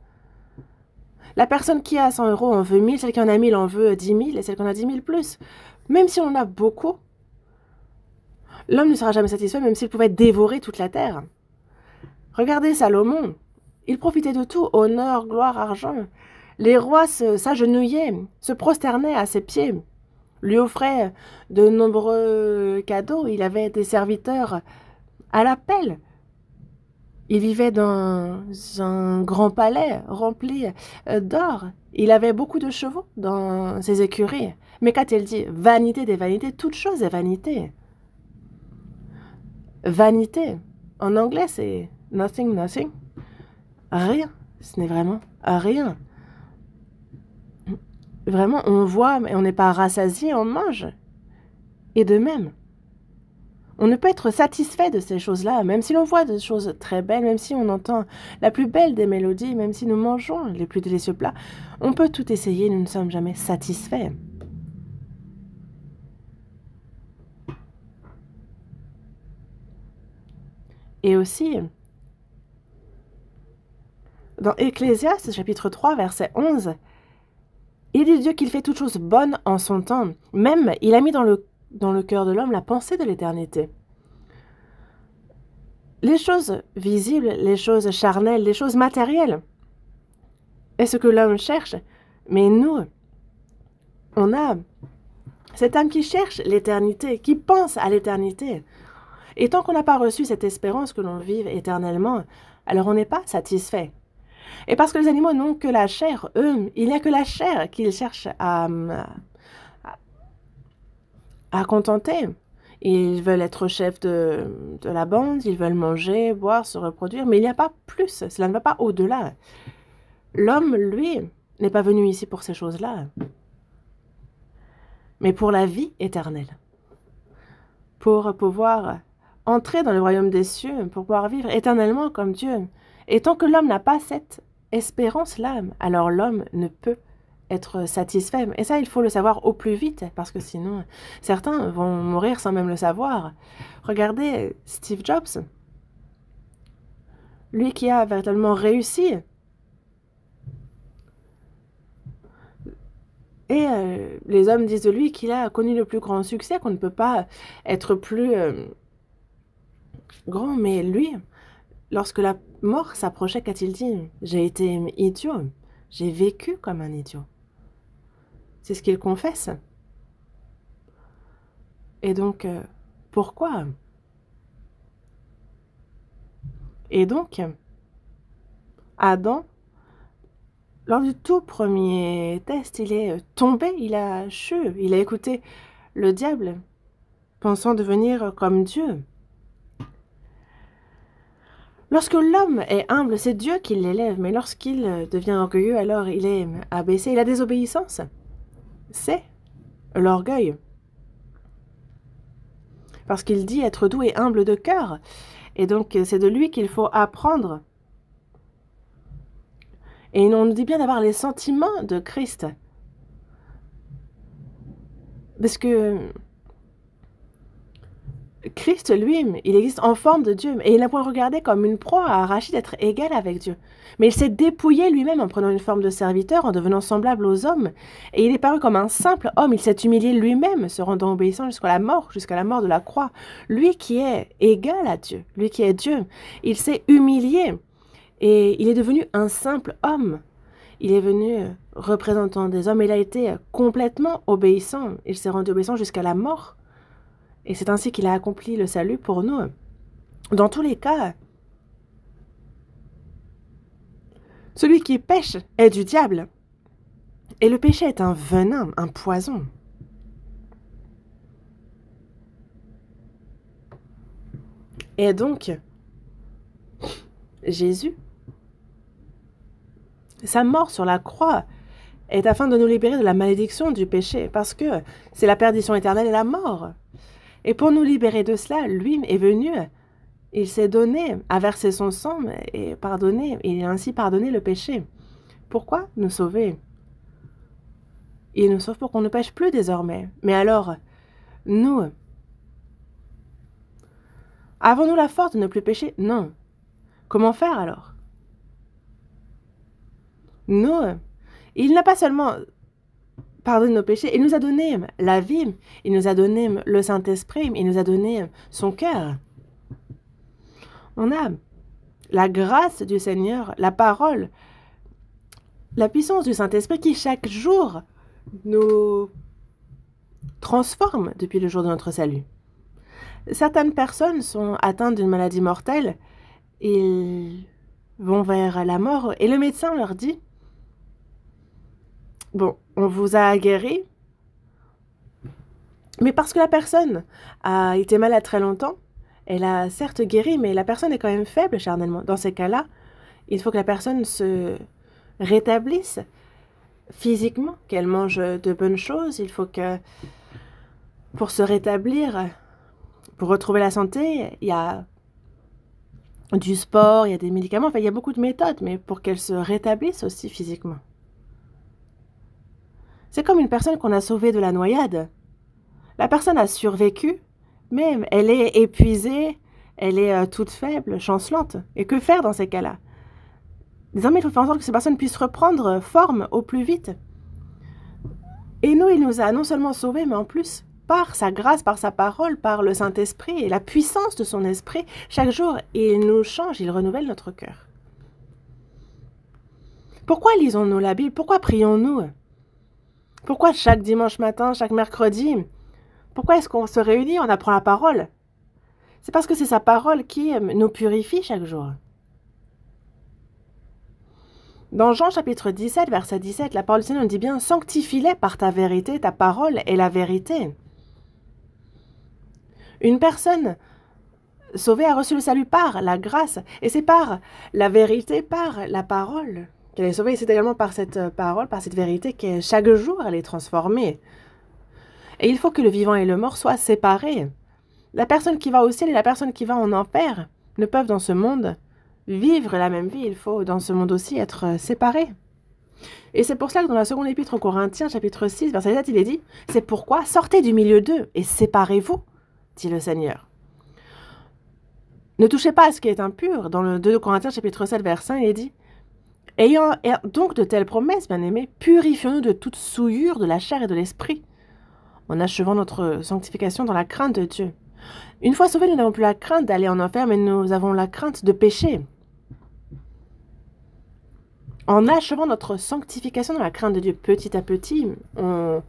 La personne qui a 100 euros en veut 1000, celle qui en a 1000 en veut 10 000 et celle qui en a 10 000 plus. Même si on en a beaucoup, l'homme ne sera jamais satisfait même s'il pouvait dévorer toute la terre. Regardez Salomon. Il profitait de tout, honneur, gloire, argent. Les rois s'agenouillaient, se, se prosternaient à ses pieds, lui offraient de nombreux cadeaux. Il avait des serviteurs à l'appel. Il vivait dans un grand palais rempli euh, d'or. Il avait beaucoup de chevaux dans ses écuries. Mais quand il dit Vanité des vanités, toute chose est vanité. Vanité, en anglais, c'est nothing, nothing. Rien, ce n'est vraiment rien. Vraiment, on voit, mais on n'est pas rassasié, on mange. Et de même, on ne peut être satisfait de ces choses-là, même si l'on voit des choses très belles, même si on entend la plus belle des mélodies, même si nous mangeons les plus délicieux plats. On peut tout essayer, nous ne sommes jamais satisfaits. Et aussi, dans Ecclésiaste chapitre 3 verset 11, il dit Dieu qu'il fait toutes choses bonnes en son temps. Même, il a mis dans le dans le cœur de l'homme la pensée de l'éternité. Les choses visibles, les choses charnelles, les choses matérielles, est ce que l'homme cherche. Mais nous, on a cette âme qui cherche l'éternité, qui pense à l'éternité. Et tant qu'on n'a pas reçu cette espérance que l'on vive éternellement, alors on n'est pas satisfait. Et parce que les animaux n'ont que la chair, eux, il n'y a que la chair qu'ils cherchent à, à contenter. Ils veulent être chefs de, de, la bande, ils veulent manger, boire, se reproduire, mais il n'y a pas plus, cela ne va pas au-delà. L'homme, lui, n'est pas venu ici pour ces choses-là, mais pour la vie éternelle, pour pouvoir entrer dans le royaume des cieux, pour pouvoir vivre éternellement comme Dieu. Et tant que l'homme n'a pas cette espérance-là, alors l'homme ne peut être satisfait. Et ça, il faut le savoir au plus vite, parce que sinon, certains vont mourir sans même le savoir. Regardez Steve Jobs, lui qui a véritablement réussi. Et euh, les hommes disent de lui qu'il a connu le plus grand succès, qu'on ne peut pas être plus euh, grand, mais lui, lorsque la mort s'approchait, qu'a-t-il dit J'ai été idiot, j'ai vécu comme un idiot. C'est ce qu'il confesse. Et donc, euh, pourquoi Et donc, Adam, lors du tout premier test, il est euh, tombé, il a chu, il a écouté le diable, pensant devenir comme Dieu. Lorsque l'homme est humble, c'est Dieu qui l'élève, mais lorsqu'il euh, devient orgueilleux, alors il est abaissé, il a désobéissance c'est l'orgueil. Parce qu'il dit être doux et humble de cœur. Et donc, euh, c'est de lui qu'il faut apprendre. Et on nous dit bien d'avoir les sentiments de Christ. Parce que Christ lui-même, il existe en forme de Dieu, et il n'a point regardé comme une proie à arracher d'être égal avec Dieu. Mais il s'est dépouillé lui-même en prenant une forme de serviteur, en devenant semblable aux hommes, et il est paru comme un simple homme, il s'est humilié lui-même, se rendant obéissant jusqu'à la mort, jusqu'à la mort de la croix. Lui qui est égal à Dieu, lui qui est Dieu, il s'est humilié, et il est devenu un simple homme. Il est venu euh, représentant des hommes, il a été euh, complètement obéissant, il s'est rendu obéissant jusqu'à la mort et c'est ainsi qu'il a accompli le salut pour nous. Dans tous les cas, celui qui pêche est du diable. Et le péché est un venin, un poison. Et donc, Jésus, sa mort sur la croix est afin de nous libérer de la malédiction du péché, parce que c'est la perdition éternelle et la mort. Et pour nous libérer de cela, lui est venu, il s'est donné, à verser son sang et pardonner, il a ainsi pardonné le péché. Pourquoi nous sauver Il nous sauve pour qu'on ne pêche plus désormais. Mais alors, nous, avons-nous la force de ne plus pécher Non. Comment faire alors Nous, il n'a pas seulement pardonne nos péchés. Il nous a donné la vie. Il nous a donné le Saint-Esprit. Il nous a donné son cœur. On a la grâce du Seigneur, la parole, la puissance du Saint-Esprit qui chaque jour nous transforme depuis le jour de notre salut. Certaines personnes sont atteintes d'une maladie mortelle. Ils vont vers la mort et le médecin leur dit Bon, on vous a guéri, mais parce que la personne a été malade très longtemps, elle a certes guéri, mais la personne est quand même faible charnellement. Dans ces cas-là, il faut que la personne se rétablisse physiquement, qu'elle mange de bonnes choses. Il faut que, pour se rétablir, pour retrouver la santé, il y a du sport, il y a des médicaments, il y a beaucoup de méthodes, mais pour qu'elle se rétablisse aussi physiquement. C'est comme une personne qu'on a sauvée de la noyade. La personne a survécu, mais elle est épuisée, elle est euh, toute faible, chancelante. Et que faire dans ces cas-là Désormais, il faut faire en sorte que ces personnes puissent reprendre forme au plus vite. Et nous, il nous a non seulement sauvés, mais en plus, par sa grâce, par sa parole, par le Saint-Esprit et la puissance de son esprit, chaque jour, il nous change, il renouvelle notre cœur. Pourquoi lisons-nous la Bible Pourquoi prions-nous pourquoi chaque dimanche matin, chaque mercredi Pourquoi est-ce qu'on se réunit, on apprend la parole C'est parce que c'est sa parole qui euh, nous purifie chaque jour. Dans Jean chapitre 17, verset 17, la parole du Seigneur nous dit bien Sanctifie-les par ta vérité, ta parole est la vérité. Une personne sauvée a reçu le salut par la grâce, et c'est par la vérité, par la parole qu'elle est sauvée. C'est également par cette euh, parole, par cette vérité que chaque jour, elle est transformée. Et il faut que le vivant et le mort soient séparés. La personne qui va au ciel et la personne qui va en enfer ne peuvent dans ce monde vivre la même vie. Il faut dans ce monde aussi être euh, séparés. Et c'est pour cela que dans la seconde épître aux Corinthiens, chapitre 6, verset 7, il est dit C'est pourquoi sortez du milieu d'eux et séparez-vous, dit le Seigneur. Ne touchez pas à ce qui est impur. Dans le 2 Corinthiens, chapitre 7, verset 5 il est dit Ayant er, donc de telles promesses, bien-aimés, purifions-nous de toute souillure de la chair et de l'esprit, en achevant notre sanctification dans la crainte de Dieu. Une fois sauvés, nous n'avons plus la crainte d'aller en enfer, mais nous avons la crainte de pécher. En achevant notre sanctification dans la crainte de Dieu, petit à petit, on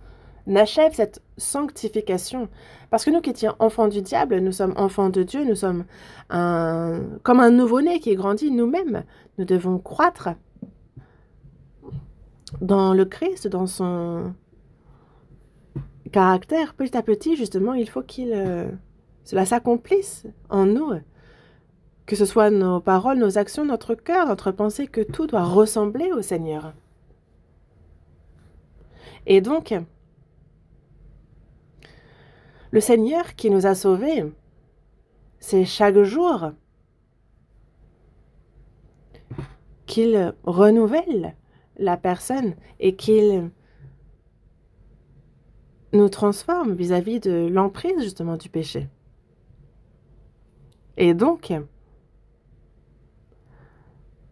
achève cette sanctification. Parce que nous qui étions enfants du diable, nous sommes enfants de Dieu, nous sommes un, comme un nouveau-né qui grandit nous-mêmes. Nous devons croître dans le Christ, dans son caractère, petit à petit, justement, il faut qu'il euh, cela s'accomplisse en nous. Que ce soit nos paroles, nos actions, notre cœur, notre pensée, que tout doit ressembler au Seigneur. Et donc, le Seigneur qui nous a sauvés, c'est chaque jour qu'il renouvelle la personne et qu'il nous transforme vis-à-vis de l'emprise justement du péché. Et donc,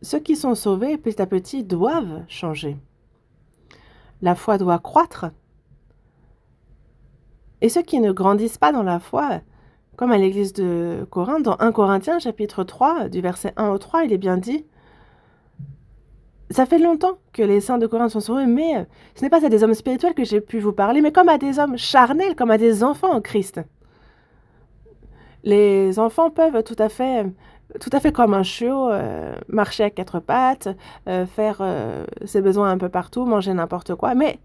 ceux qui sont sauvés petit à petit doivent changer. La foi doit croître. Et ceux qui ne grandissent pas dans la foi, comme à l'église de Corinthe, dans 1 Corinthiens chapitre 3, du verset 1 au 3, il est bien dit ça fait longtemps que les saints de Corinthe sont sur mais euh, ce n'est pas à des hommes spirituels que j'ai pu vous parler, mais comme à des hommes charnels, comme à des enfants en Christ. Les enfants peuvent tout à fait, euh, tout à fait comme un chiot, euh, marcher à quatre pattes, faire ses besoins un peu partout, manger n'importe quoi, mais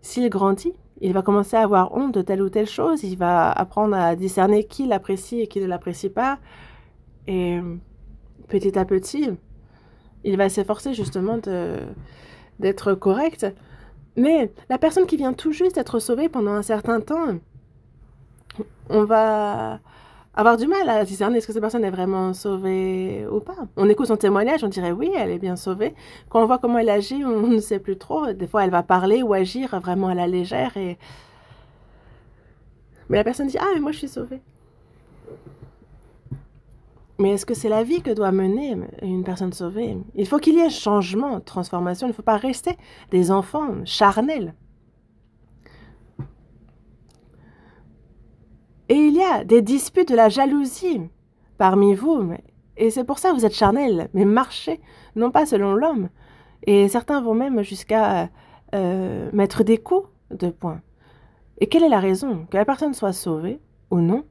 s'il grandit, il va commencer à avoir honte de telle ou telle chose, il va apprendre à discerner qui l'apprécie et qui ne l'apprécie pas, et petit à petit, il va s'efforcer justement d'être correct. Mais la personne qui vient tout juste d'être sauvée pendant un certain temps, on va avoir du mal à discerner est-ce que cette personne est vraiment sauvée ou pas. On écoute son témoignage, on dirait oui, elle est bien sauvée. Quand on voit comment elle agit, on ne sait plus trop. Des fois, elle va parler ou agir vraiment à la légère. Et... Mais la personne dit, ah, mais moi, je suis sauvée. Mais est-ce que c'est la vie que doit mener une personne sauvée Il faut qu'il y ait changement, transformation. Il ne faut pas rester des enfants charnels. Et il y a des disputes de la jalousie parmi vous. Et c'est pour ça que vous êtes charnels, mais marchez, non pas selon l'homme. Et certains vont même jusqu'à euh, mettre des coups de poing. Et quelle est la raison Que la personne soit sauvée ou non,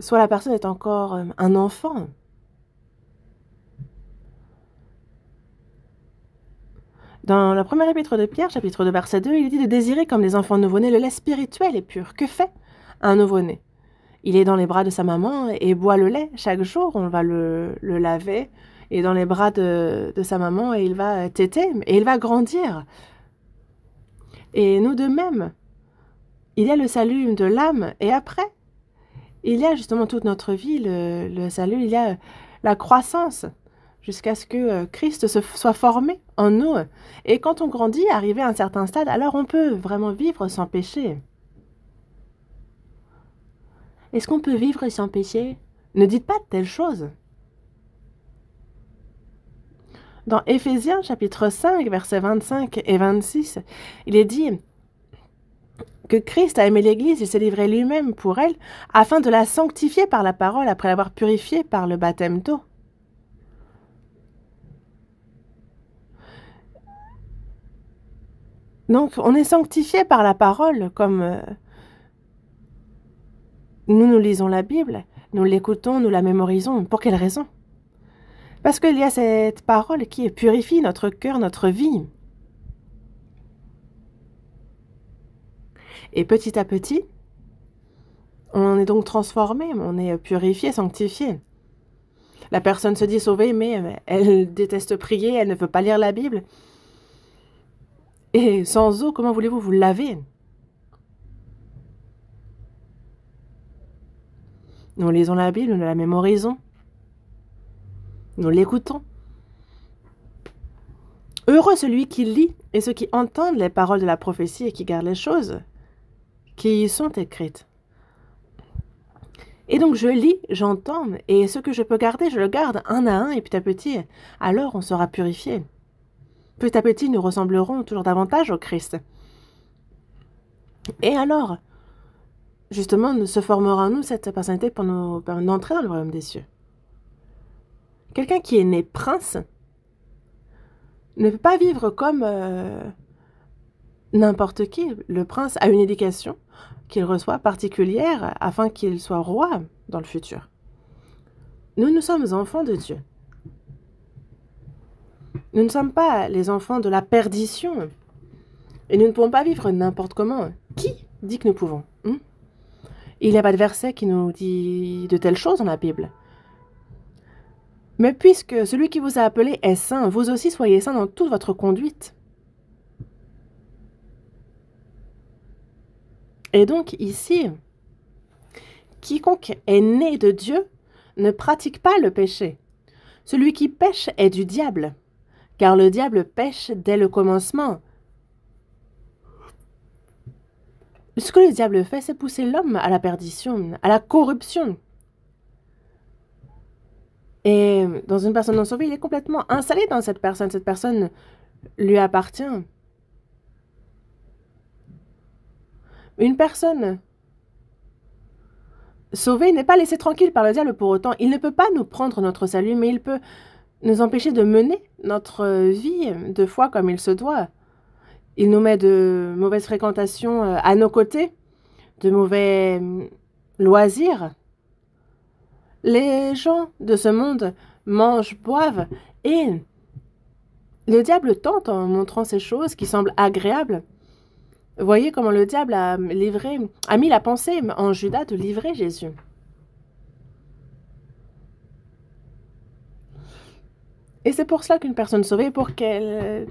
soit la personne est encore euh, un enfant. Dans le premier épître de Pierre, chapitre 2, verset 2, il dit de désirer comme les enfants nouveau-nés le lait spirituel et pur. Que fait un nouveau-né Il est dans les bras de sa maman et boit le lait. Chaque jour, on va le, le laver et dans les bras de, de, sa maman et il va téter et il va grandir. Et nous de même, il y a le salut de l'âme et après, il y a justement toute notre vie, le, salut, il y a euh, la croissance jusqu'à ce que euh, Christ se soit formé en nous. Et quand on grandit, arrivé à un certain stade, alors on peut vraiment vivre sans péché. Est-ce qu'on peut vivre sans péché Ne dites pas de telles choses. Dans Éphésiens chapitre 5, versets 25 et 26, il est dit que Christ a aimé l'Église et s'est livré lui-même pour elle, afin de la sanctifier par la parole après l'avoir purifiée par le baptême d'eau. Donc on est sanctifié par la parole comme euh, nous nous lisons la Bible, nous l'écoutons, nous la mémorisons. Pour quelle raison Parce qu'il y a cette parole qui purifie notre cœur, notre vie. Et petit à petit, on est donc transformé, on est purifié, sanctifié. La personne se dit sauvée, mais euh, elle déteste prier, elle ne veut pas lire la Bible. Et sans eau, comment voulez-vous vous laver Nous lisons la Bible, nous la mémorisons, nous l'écoutons. Heureux celui qui lit et ceux qui entendent les paroles de la prophétie et qui gardent les choses qui y sont écrites. Et donc je lis, j'entends, et ce que je peux garder, je le garde un à un, et petit à petit, alors on sera purifié. Petit à petit, nous ressemblerons toujours davantage au Christ. Et alors, justement, se formera nous cette personnalité pour nous pour entrer dans le royaume des cieux. Quelqu'un qui est né prince ne peut pas vivre comme euh, n'importe qui. Le prince a une éducation qu'il reçoit particulière afin qu'il soit roi dans le futur. Nous, nous sommes enfants de Dieu. Nous ne sommes pas les enfants de la perdition. Et nous ne pouvons pas vivre n'importe comment. Qui dit que nous pouvons hmm? Il n'y a pas de verset qui nous dit de telles choses dans la Bible. Mais puisque celui qui vous a appelé est saint, vous aussi soyez saint dans toute votre conduite. Et donc ici, quiconque est né de Dieu ne pratique pas le péché. Celui qui pêche est du diable, car le diable pêche dès le commencement. Ce que le diable fait, c'est pousser l'homme à la perdition, à la corruption. Et dans une personne non sauvée, il est complètement installé dans cette personne. Cette personne lui appartient. Une personne sauvée n'est pas laissée tranquille par le diable pour autant. Il ne peut pas nous prendre notre salut, mais il peut nous empêcher de mener notre vie de foi comme il se doit. Il nous met de mauvaises fréquentations euh, à nos côtés, de mauvais mm, loisirs. Les gens de ce monde mangent, boivent, et le diable tente en montrant ces choses qui semblent agréables voyez comment le diable a, livré, a mis la pensée en Judas de livrer Jésus. Et c'est pour cela qu'une personne sauvée, pour qu'elle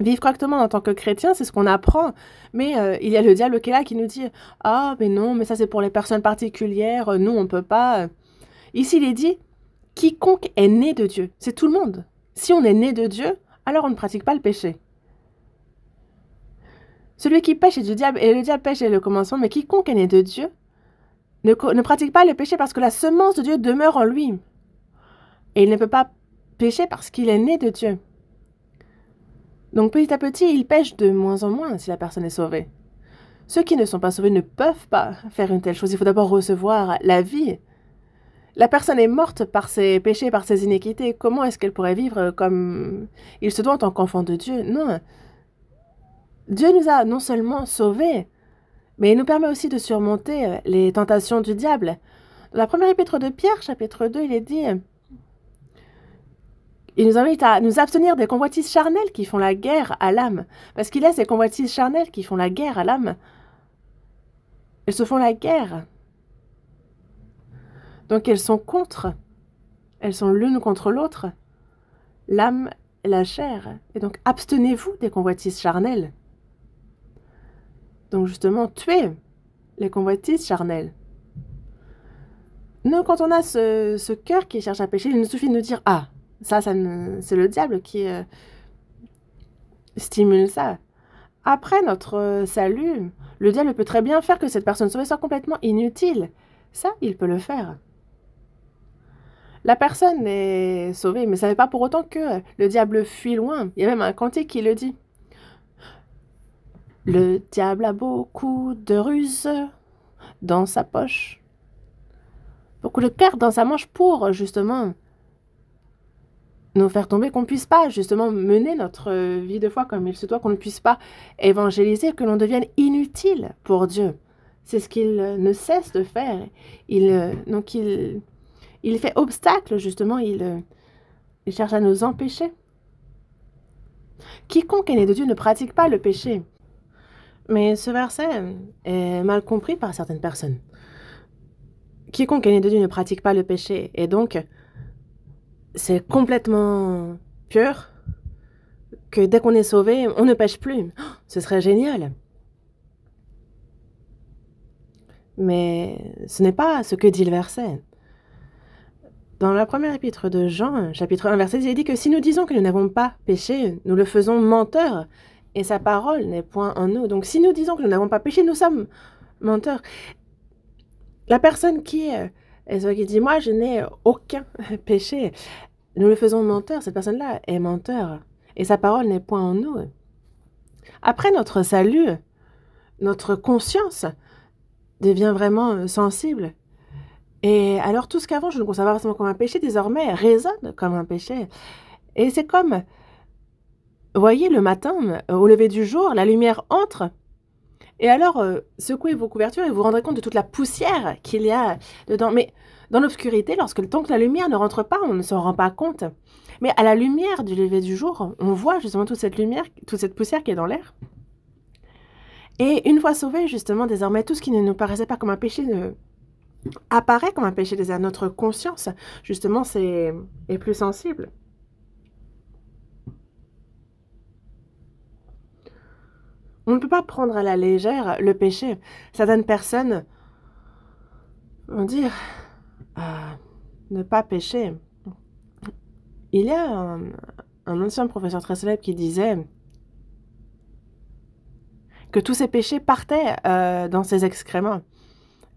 vive correctement en tant que chrétien, c'est ce qu'on apprend. Mais euh, il y a le diable qui est là, qui nous dit « Ah, mais non, mais ça c'est pour les personnes particulières, nous on peut pas. » Ici, il est dit « Quiconque est né de Dieu, c'est tout le monde. Si on est né de Dieu, alors on ne pratique pas le péché. » Celui qui pêche est du diable, et le diable pêche est le commencement, mais quiconque est né de Dieu ne, ne pratique pas le péché parce que la semence de Dieu demeure en lui. Et il ne peut pas pécher parce qu'il est né de Dieu. Donc petit à petit, il pêche de moins en moins si la personne est sauvée. Ceux qui ne sont pas sauvés ne peuvent pas faire une telle chose. Il faut d'abord recevoir la vie. La personne est morte par ses péchés, par ses iniquités. Comment est-ce qu'elle pourrait vivre comme il se doit en tant qu'enfant de Dieu Non, Dieu nous a non seulement sauvés, mais il nous permet aussi de surmonter euh, les tentations du diable. Dans la première épître de Pierre, chapitre 2, il est dit il nous invite à nous abstenir des convoitises charnelles qui font la guerre à l'âme. Parce qu'il y a ces convoitises charnelles qui font la guerre à l'âme. Elles se font la guerre. Donc elles sont contre. Elles sont l'une contre l'autre. L'âme et la chair. Et donc abstenez-vous des convoitises charnelles donc justement tuer les convoitises charnelles. Nous, quand on a ce, cœur qui cherche à pécher, il nous suffit de nous dire Ah, ça, c'est le diable qui euh, stimule ça. Après notre euh, salut, le diable peut très bien faire que cette personne sauvée soit complètement inutile. Ça, il peut le faire. La personne est sauvée, mais ça ne veut pas pour autant que le diable fuit loin. Il y a même un cantique qui le dit. Le diable a beaucoup de ruses dans sa poche. Beaucoup de cartes dans sa manche pour justement nous faire tomber, qu'on ne puisse pas justement mener notre vie de foi comme il se doit, qu'on ne puisse pas évangéliser, que l'on devienne inutile pour Dieu. C'est ce qu'il ne cesse de faire. Il, donc il, fait obstacle justement, il, il cherche à nous empêcher. Quiconque est né de Dieu ne pratique pas le péché. Mais ce verset est mal compris par certaines personnes. Quiconque est né de Dieu ne pratique pas le péché, et donc c'est complètement pur que dès qu'on est sauvé, on ne pêche plus. Oh, ce serait génial. Mais ce n'est pas ce que dit le verset. Dans la première épître de Jean, chapitre 1, verset, il dit que si nous disons que nous n'avons pas péché, nous le faisons menteur et sa parole n'est point en nous. Donc si nous disons que nous n'avons pas péché, nous sommes menteurs. La personne qui, qui dit moi je n'ai aucun péché, nous le faisons menteur. Cette personne-là est menteur et sa parole n'est point en nous. Après notre salut, notre conscience devient vraiment sensible. Et alors tout ce qu'avant je ne concevais pas forcément comme un péché, désormais résonne comme un péché. Et c'est comme Voyez, le matin, euh, au lever du jour, la lumière entre. Et alors, euh, secouez vos couvertures et vous vous rendrez compte de toute la poussière qu'il y a dedans. Mais dans l'obscurité, lorsque le temps que la lumière ne rentre pas, on ne s'en rend pas compte. Mais à la lumière du lever du jour, on voit justement toute cette lumière, toute cette poussière qui est dans l'air. Et une fois sauvé, justement, désormais, tout ce qui ne nous paraissait pas comme un péché ne... apparaît comme un péché. notre conscience, justement, c'est... est plus sensible. On ne peut pas prendre à la légère le péché. Certaines personnes vont dire euh, ne pas pécher. Il y a un, ancien professeur très célèbre qui disait que tous ses péchés partaient euh, dans ses excréments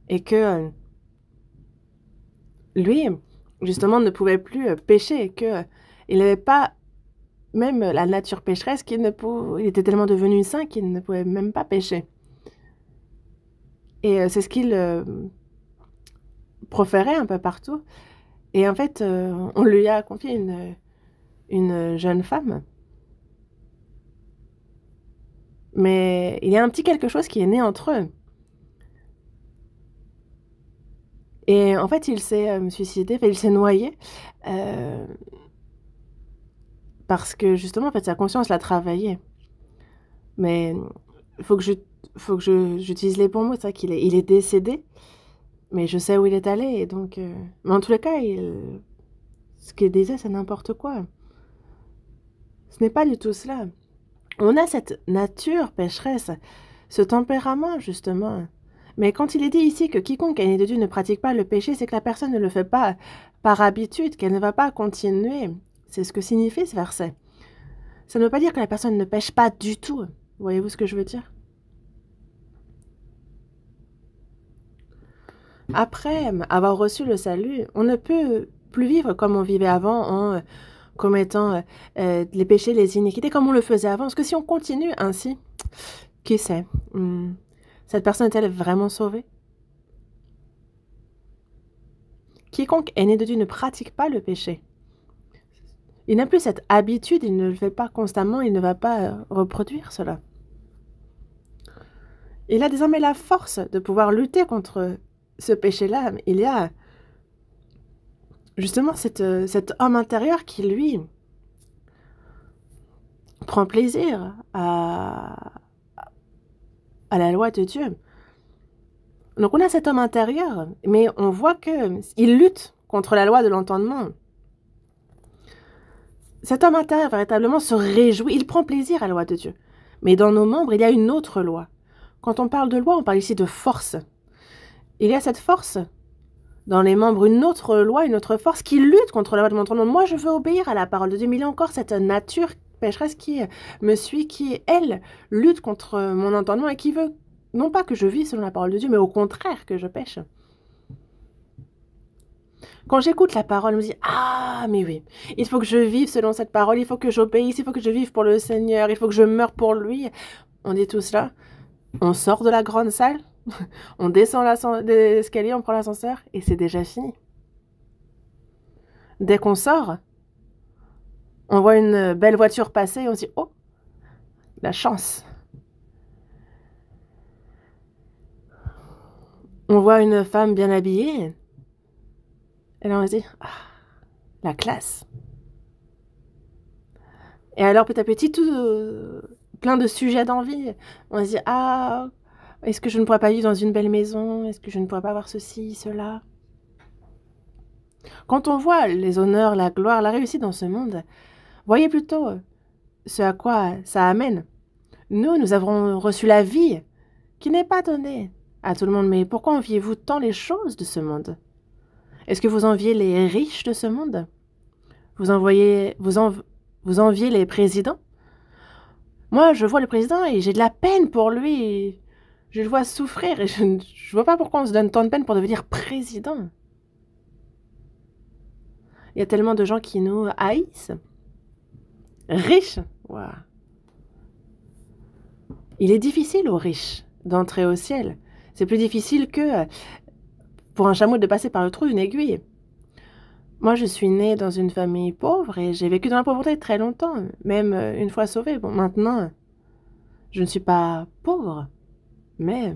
et que lui, justement, ne pouvait plus euh, pécher, qu'il n'avait pas même la nature pécheresse qui ne pouvait, il était tellement devenu saint qu'il ne pouvait même pas pêcher. Et euh, c'est ce qu'il euh, proférait un peu partout. Et en fait, euh, on lui a confié une, jeune femme. Mais il y a un petit quelque chose qui est né entre eux. Et en fait, il s'est suicidé, il s'est noyé. Parce que justement, en fait, sa conscience l'a travaillé. Mais il faut que je faut j'utilise les bons mots, c'est qu'il est, il est décédé, mais je sais où il est allé, et donc... Euh, mais en tous les cas, il... ce qu'il disait, c'est n'importe quoi. Ce n'est pas du tout cela. On a cette nature pécheresse, ce tempérament, justement. Mais quand il est dit ici que quiconque est né de Dieu ne pratique pas le péché, c'est que la personne ne le fait pas par habitude, qu'elle ne va pas continuer c'est ce que signifie ce verset. Ça ne veut pas dire que la personne ne pêche pas du tout. Voyez-vous ce que je veux dire Après avoir reçu le salut, on ne peut plus vivre comme on vivait avant en euh, commettant euh, euh, les péchés, les iniquités, comme on le faisait avant. Parce que si on continue ainsi, qui sait hmm. Cette personne est-elle vraiment sauvée Quiconque est né de Dieu ne pratique pas le péché. Il n'a plus cette habitude, il ne le fait pas constamment, il ne va pas euh, reproduire cela. Il a désormais la force de pouvoir lutter contre ce péché-là. Il y a justement cette, euh, cet homme intérieur qui, lui, prend plaisir à, à la loi de Dieu. Donc on a cet homme intérieur, mais on voit qu'il lutte contre la loi de l'entendement. Cet homme intérieur véritablement se réjouit, il prend plaisir à la loi de Dieu. Mais dans nos membres, il y a une autre loi. Quand on parle de loi, on parle ici de force. Il y a cette force dans les membres, une autre loi, une autre force qui lutte contre la loi de mon entendement. Moi, je veux obéir à la parole de Dieu, mais il y a encore cette nature pécheresse qui me suit, qui, elle, lutte contre mon entendement et qui veut non pas que je vive selon la parole de Dieu, mais au contraire que je pêche. Quand j'écoute la parole, on me dit « Ah, mais oui, il faut que je vive selon cette parole, il faut que j'obéisse, il faut que je vive pour le Seigneur, il faut que je meure pour lui. On dit tout cela. On sort de la grande salle, on descend l'escalier, on prend l'ascenseur et c'est déjà fini. Dès qu'on sort, on voit une belle voiture passer et on se dit Oh, la chance On voit une femme bien habillée et là, on se dit, ah, la classe. Et alors, petit à petit, tout, euh, plein de sujets d'envie. On se dit, ah, est-ce que je ne pourrais pas vivre dans une belle maison Est-ce que je ne pourrais pas avoir ceci, cela Quand on voit les honneurs, la gloire, la réussite dans ce monde, voyez plutôt ce à quoi ça amène. Nous, nous avons reçu la vie qui n'est pas donnée à tout le monde. Mais pourquoi enviez-vous tant les choses de ce monde est-ce que vous enviez les riches de ce monde vous, envoyez, vous, enviez les présidents Moi, je vois le président et j'ai de la peine pour lui. Je le vois souffrir et je ne vois pas pourquoi on se donne tant de peine pour devenir président. Il y a tellement de gens qui nous haïssent. Riches Il est difficile aux riches d'entrer au ciel. C'est plus difficile que pour un chameau de passer par le trou d'une aiguille. Moi, je suis née dans une famille pauvre et j'ai vécu dans la pauvreté très longtemps, même euh, une fois sauvée. Bon, maintenant, je ne suis pas pauvre, mais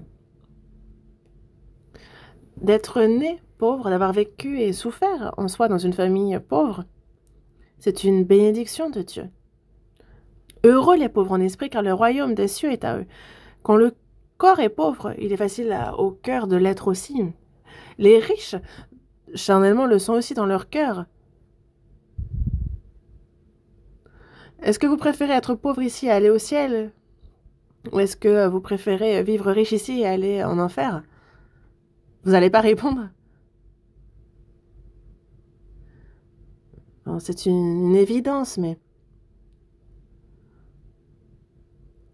d'être née pauvre, d'avoir vécu et souffert en soi dans une famille pauvre, c'est une bénédiction de Dieu. Heureux les pauvres en esprit, car le royaume des cieux est à eux. Quand le corps est pauvre, il est facile au cœur de l'être aussi. Les riches, charnellement, le sont aussi dans leur cœur. Est-ce que vous préférez être pauvre ici et aller au ciel Ou est-ce que vous préférez vivre riche ici et aller en enfer Vous n'allez pas répondre C'est une, évidence, mais...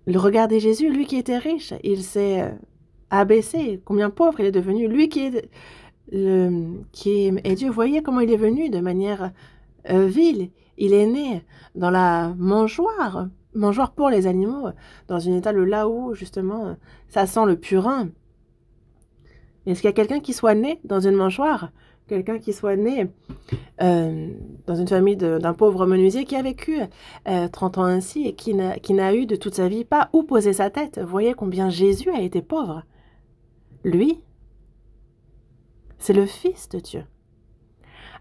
Le regard de Jésus, lui qui était riche, il s'est euh, abaissé, combien pauvre il est devenu, lui qui est, le, qui est Dieu. Voyez comment il est venu de manière euh, vile. Il est né dans la mangeoire, mangeoire pour les animaux, dans une étable là où, justement, ça sent le purin. Est-ce qu'il y a quelqu'un qui soit né dans une mangeoire Quelqu'un qui soit né euh, dans une famille d'un pauvre menuisier qui a vécu 30 euh, ans ainsi et qui n'a eu de toute sa vie pas où poser sa tête Voyez combien Jésus a été pauvre. Lui, c'est le Fils de Dieu.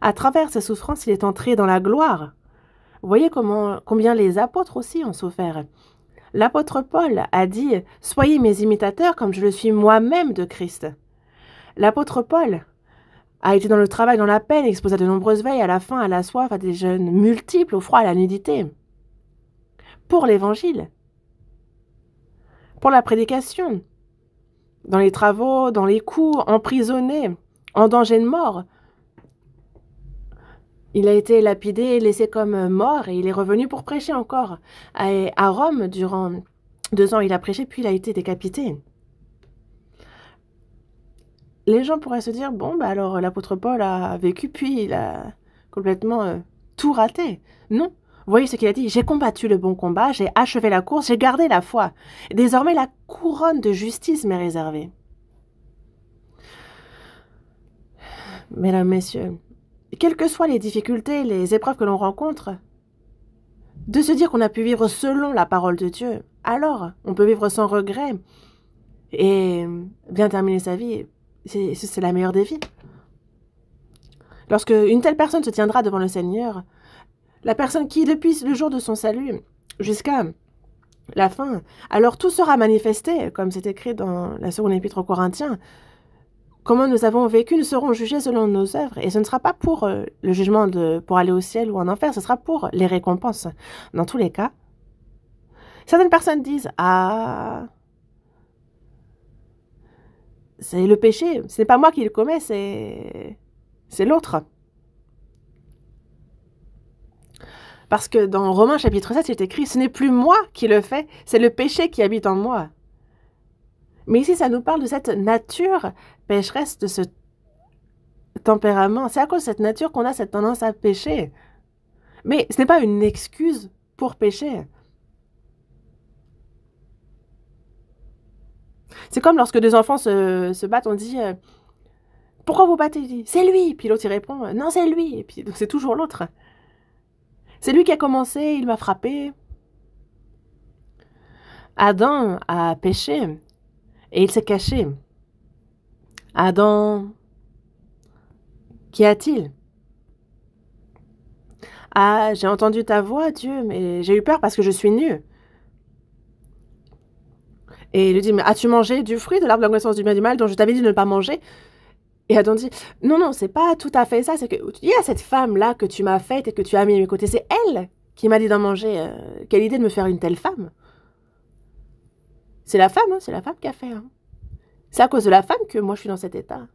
À travers sa souffrance, il est entré dans la gloire. voyez combien les apôtres aussi ont souffert. L'apôtre Paul a dit Soyez mes imitateurs comme je le suis moi-même de Christ. L'apôtre Paul a été dans le travail, dans la peine, exposé à de nombreuses veilles, à la faim, à la soif, à des jeûnes multiples, au froid, à la nudité. Pour l'évangile, pour la prédication, dans les travaux, dans les coups, emprisonné, en danger de mort. Il a été lapidé, laissé comme mort, et il est revenu pour prêcher encore. À, Rome, durant deux ans, il a prêché, puis il a été décapité. Les gens pourraient se dire, bon, bah alors l'apôtre Paul a vécu, puis il a complètement euh, tout raté. Non, voyez ce qu'il a dit J'ai combattu le bon combat, j'ai achevé la course, j'ai gardé la foi. Désormais, la couronne de justice m'est réservée. Mesdames, Messieurs, quelles que soient les difficultés, les épreuves que l'on rencontre, de se dire qu'on a pu vivre selon la parole de Dieu, alors on peut vivre sans regret et bien terminer sa vie, c'est la meilleure des vies. Lorsque une telle personne se tiendra devant le Seigneur, la personne qui, depuis le jour de son salut jusqu'à la fin, alors tout sera manifesté, comme c'est écrit dans la seconde épître aux Corinthiens. Comment nous avons vécu, nous serons jugés selon nos œuvres. Et ce ne sera pas pour euh, le jugement de, pour aller au ciel ou en enfer, ce sera pour les récompenses. Dans tous les cas, certaines personnes disent Ah, c'est le péché, ce n'est pas moi qui le commets, c'est l'autre. Parce que dans Romains chapitre 7, est écrit, ce n'est plus moi qui le fais, c'est le péché qui habite en moi. Mais ici, ça nous parle de cette nature pécheresse, de ce tempérament. C'est à cause de cette nature qu'on a cette tendance à pécher. Mais ce n'est pas une excuse pour pécher. C'est comme lorsque deux enfants se, battent, on dit euh, Pourquoi vous battez C'est lui Puis l'autre répond Non, c'est lui Et puis c'est toujours l'autre. C'est lui qui a commencé, il m'a frappé. Adam a péché et il s'est caché. Adam, qu'y a-t-il Ah, j'ai entendu ta voix, Dieu, mais j'ai eu peur parce que je suis nu. Et il lui dit, mais as-tu mangé du fruit de l'arbre de la connaissance du bien et du mal dont je t'avais dit de ne pas manger et Adam dit, non, non, c'est pas tout à fait ça, c'est que il y a cette femme-là que tu m'as faite et que tu as mis à mes côtés, c'est elle qui m'a dit d'en manger. Euh, quelle idée de me faire une telle femme C'est la femme, hein, c'est la femme qui a fait. Hein. C'est à cause de la femme que moi je suis dans cet état.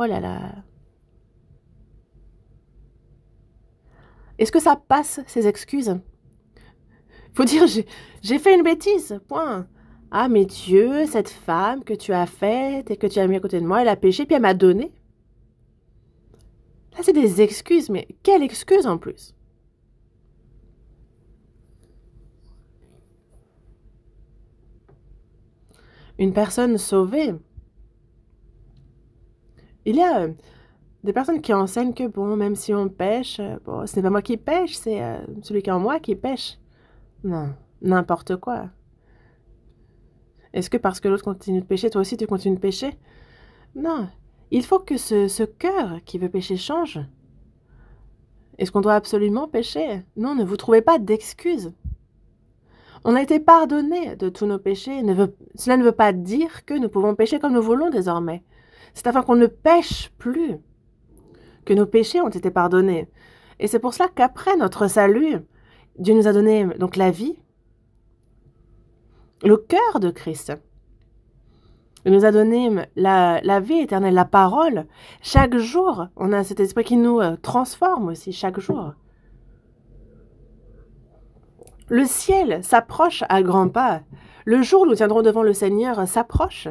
Oh là là. Est-ce que ça passe, ces excuses Faut dire, j'ai fait une bêtise, point. Ah, mais Dieu, cette femme que tu as faite et que tu as mis à côté de moi, elle a péché, puis elle m'a donné. Là, c'est des excuses, mais quelle excuse en plus Une personne sauvée. Il y a euh, des personnes qui enseignent que, bon, même si on pêche, euh, bon, ce n'est pas moi qui pêche, c'est euh, celui qui est en moi qui pêche. Non, n'importe quoi. Est-ce que parce que l'autre continue de pécher, toi aussi tu continues de pécher Non. Il faut que ce, cœur qui veut pécher change. Est-ce qu'on doit absolument pécher Non, ne vous trouvez pas d'excuses. On a été pardonné de tous nos péchés. cela ne veut pas dire que nous pouvons pécher comme nous voulons désormais. C'est afin qu'on ne pêche plus que nos péchés ont été pardonnés. Et c'est pour cela qu'après notre salut, Dieu nous a donné donc la vie, le cœur de Christ. Il nous a donné la, vie éternelle, la parole. Chaque jour, on a cet esprit qui nous euh, transforme aussi, chaque jour. Le ciel s'approche à grands pas. Le jour où nous tiendrons devant le Seigneur s'approche.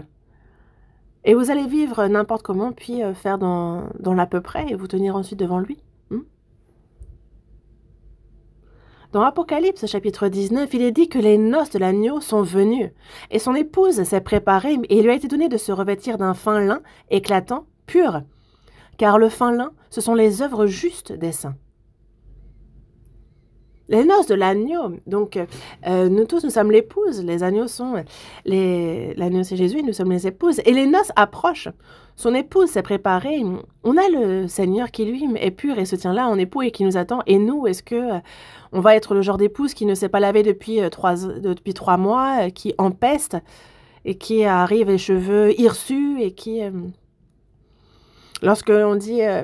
Et vous allez vivre n'importe comment, puis euh, faire dans, dans l'à peu près et vous tenir ensuite devant lui. Dans Apocalypse chapitre 19, il est dit que les noces de l'agneau sont venues, et son épouse s'est préparée, et il lui a été donné de se revêtir d'un fin lin éclatant, pur. Car le fin lin, ce sont les œuvres justes des saints les noces de l'agneau. Donc, euh, nous tous, nous sommes l'épouse. Les agneaux sont les. L'agneau, c'est Jésus, nous sommes les épouses. Et les noces approchent. Son épouse s'est préparée. On a le Seigneur qui, lui, est pur et se tient là en époux et qui nous attend. Et nous, est-ce que euh, on va être le genre d'épouse qui ne s'est pas lavée depuis, euh, trois, depuis trois mois, qui empeste et qui arrive les cheveux hirsus et qui. lorsque dit. à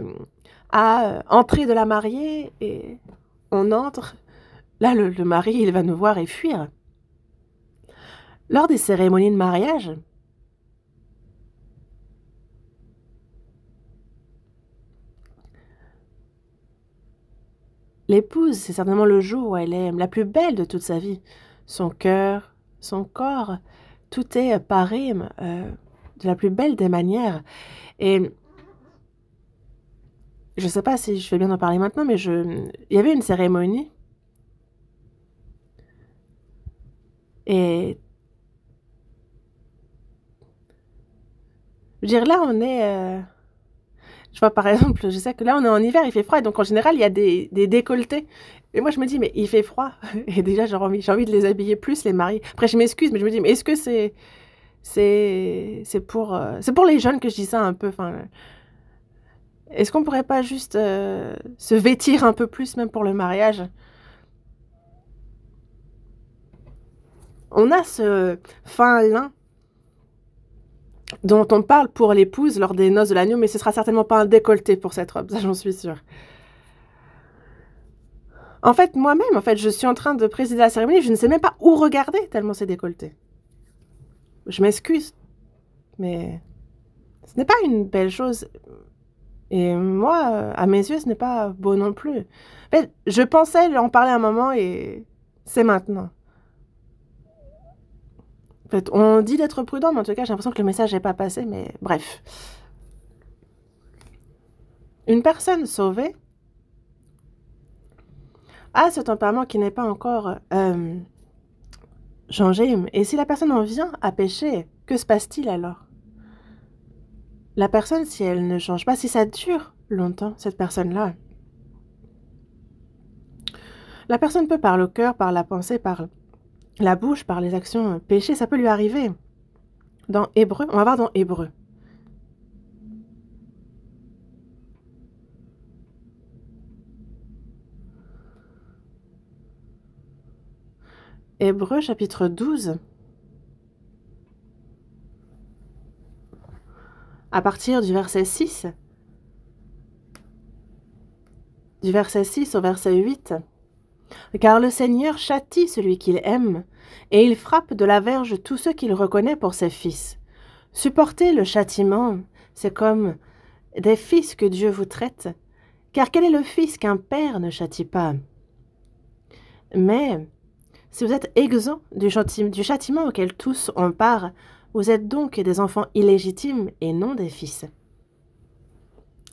ah, entrée de la mariée, et on entre Là, le, mari, il va nous voir et fuir. Lors des cérémonies de mariage, l'épouse, c'est certainement le jour où elle est la plus belle de toute sa vie. Son cœur, son corps, tout est paré euh, de la plus belle des manières. Et je ne sais pas si je vais bien en parler maintenant, mais je, il y avait une cérémonie Et Je veux dire, là, on est. Euh, je vois, par exemple, je sais que là, on est en hiver, il fait froid. donc, en général, il y a des, décolletés. Et moi, je me dis, mais il fait froid. Et déjà, j'ai envie, j'ai de les habiller plus, les mariés. Après, je m'excuse, mais je me dis, mais est-ce que c'est. C'est, pour, euh, c'est pour les jeunes que je dis ça un peu. Enfin, est-ce qu'on pourrait pas juste euh, se vêtir un peu plus, même pour le mariage on a ce fin lin dont on parle pour l'épouse lors des noces de l'agneau, mais ce sera certainement pas un décolleté pour cette robe, ça j'en suis sûre. En fait, moi-même, en fait, je suis en train de présider la cérémonie, je ne sais même pas où regarder tellement c'est décolleté. Je m'excuse, mais ce n'est pas une belle chose. Et moi, à mes yeux, ce n'est pas beau non plus. En je pensais en parler un moment et c'est maintenant. On dit d'être prudent, mais en tout cas, j'ai l'impression que le message n'est pas passé, mais bref. Une personne sauvée a ce tempérament qui n'est pas encore euh, changé. Et si la personne en vient à pécher, que se passe-t-il alors La personne, si elle ne change pas, si ça dure longtemps, cette personne-là, la personne peut par le cœur, par la pensée, par la bouche par les actions euh, péchées, ça peut lui arriver. Dans Hébreu, on va voir dans Hébreu. Hébreu chapitre 12. À partir du verset 6. Du verset 6 au verset 8. Car le Seigneur châtie celui qu'il aime, et il frappe de la verge tous ceux qu'il reconnaît pour ses fils. Supporter le châtiment, c'est comme des fils que Dieu vous traite, car quel est le fils qu'un père ne châtie pas Mais si vous êtes exempt du, du châtiment auquel tous ont part, vous êtes donc des enfants illégitimes et non des fils.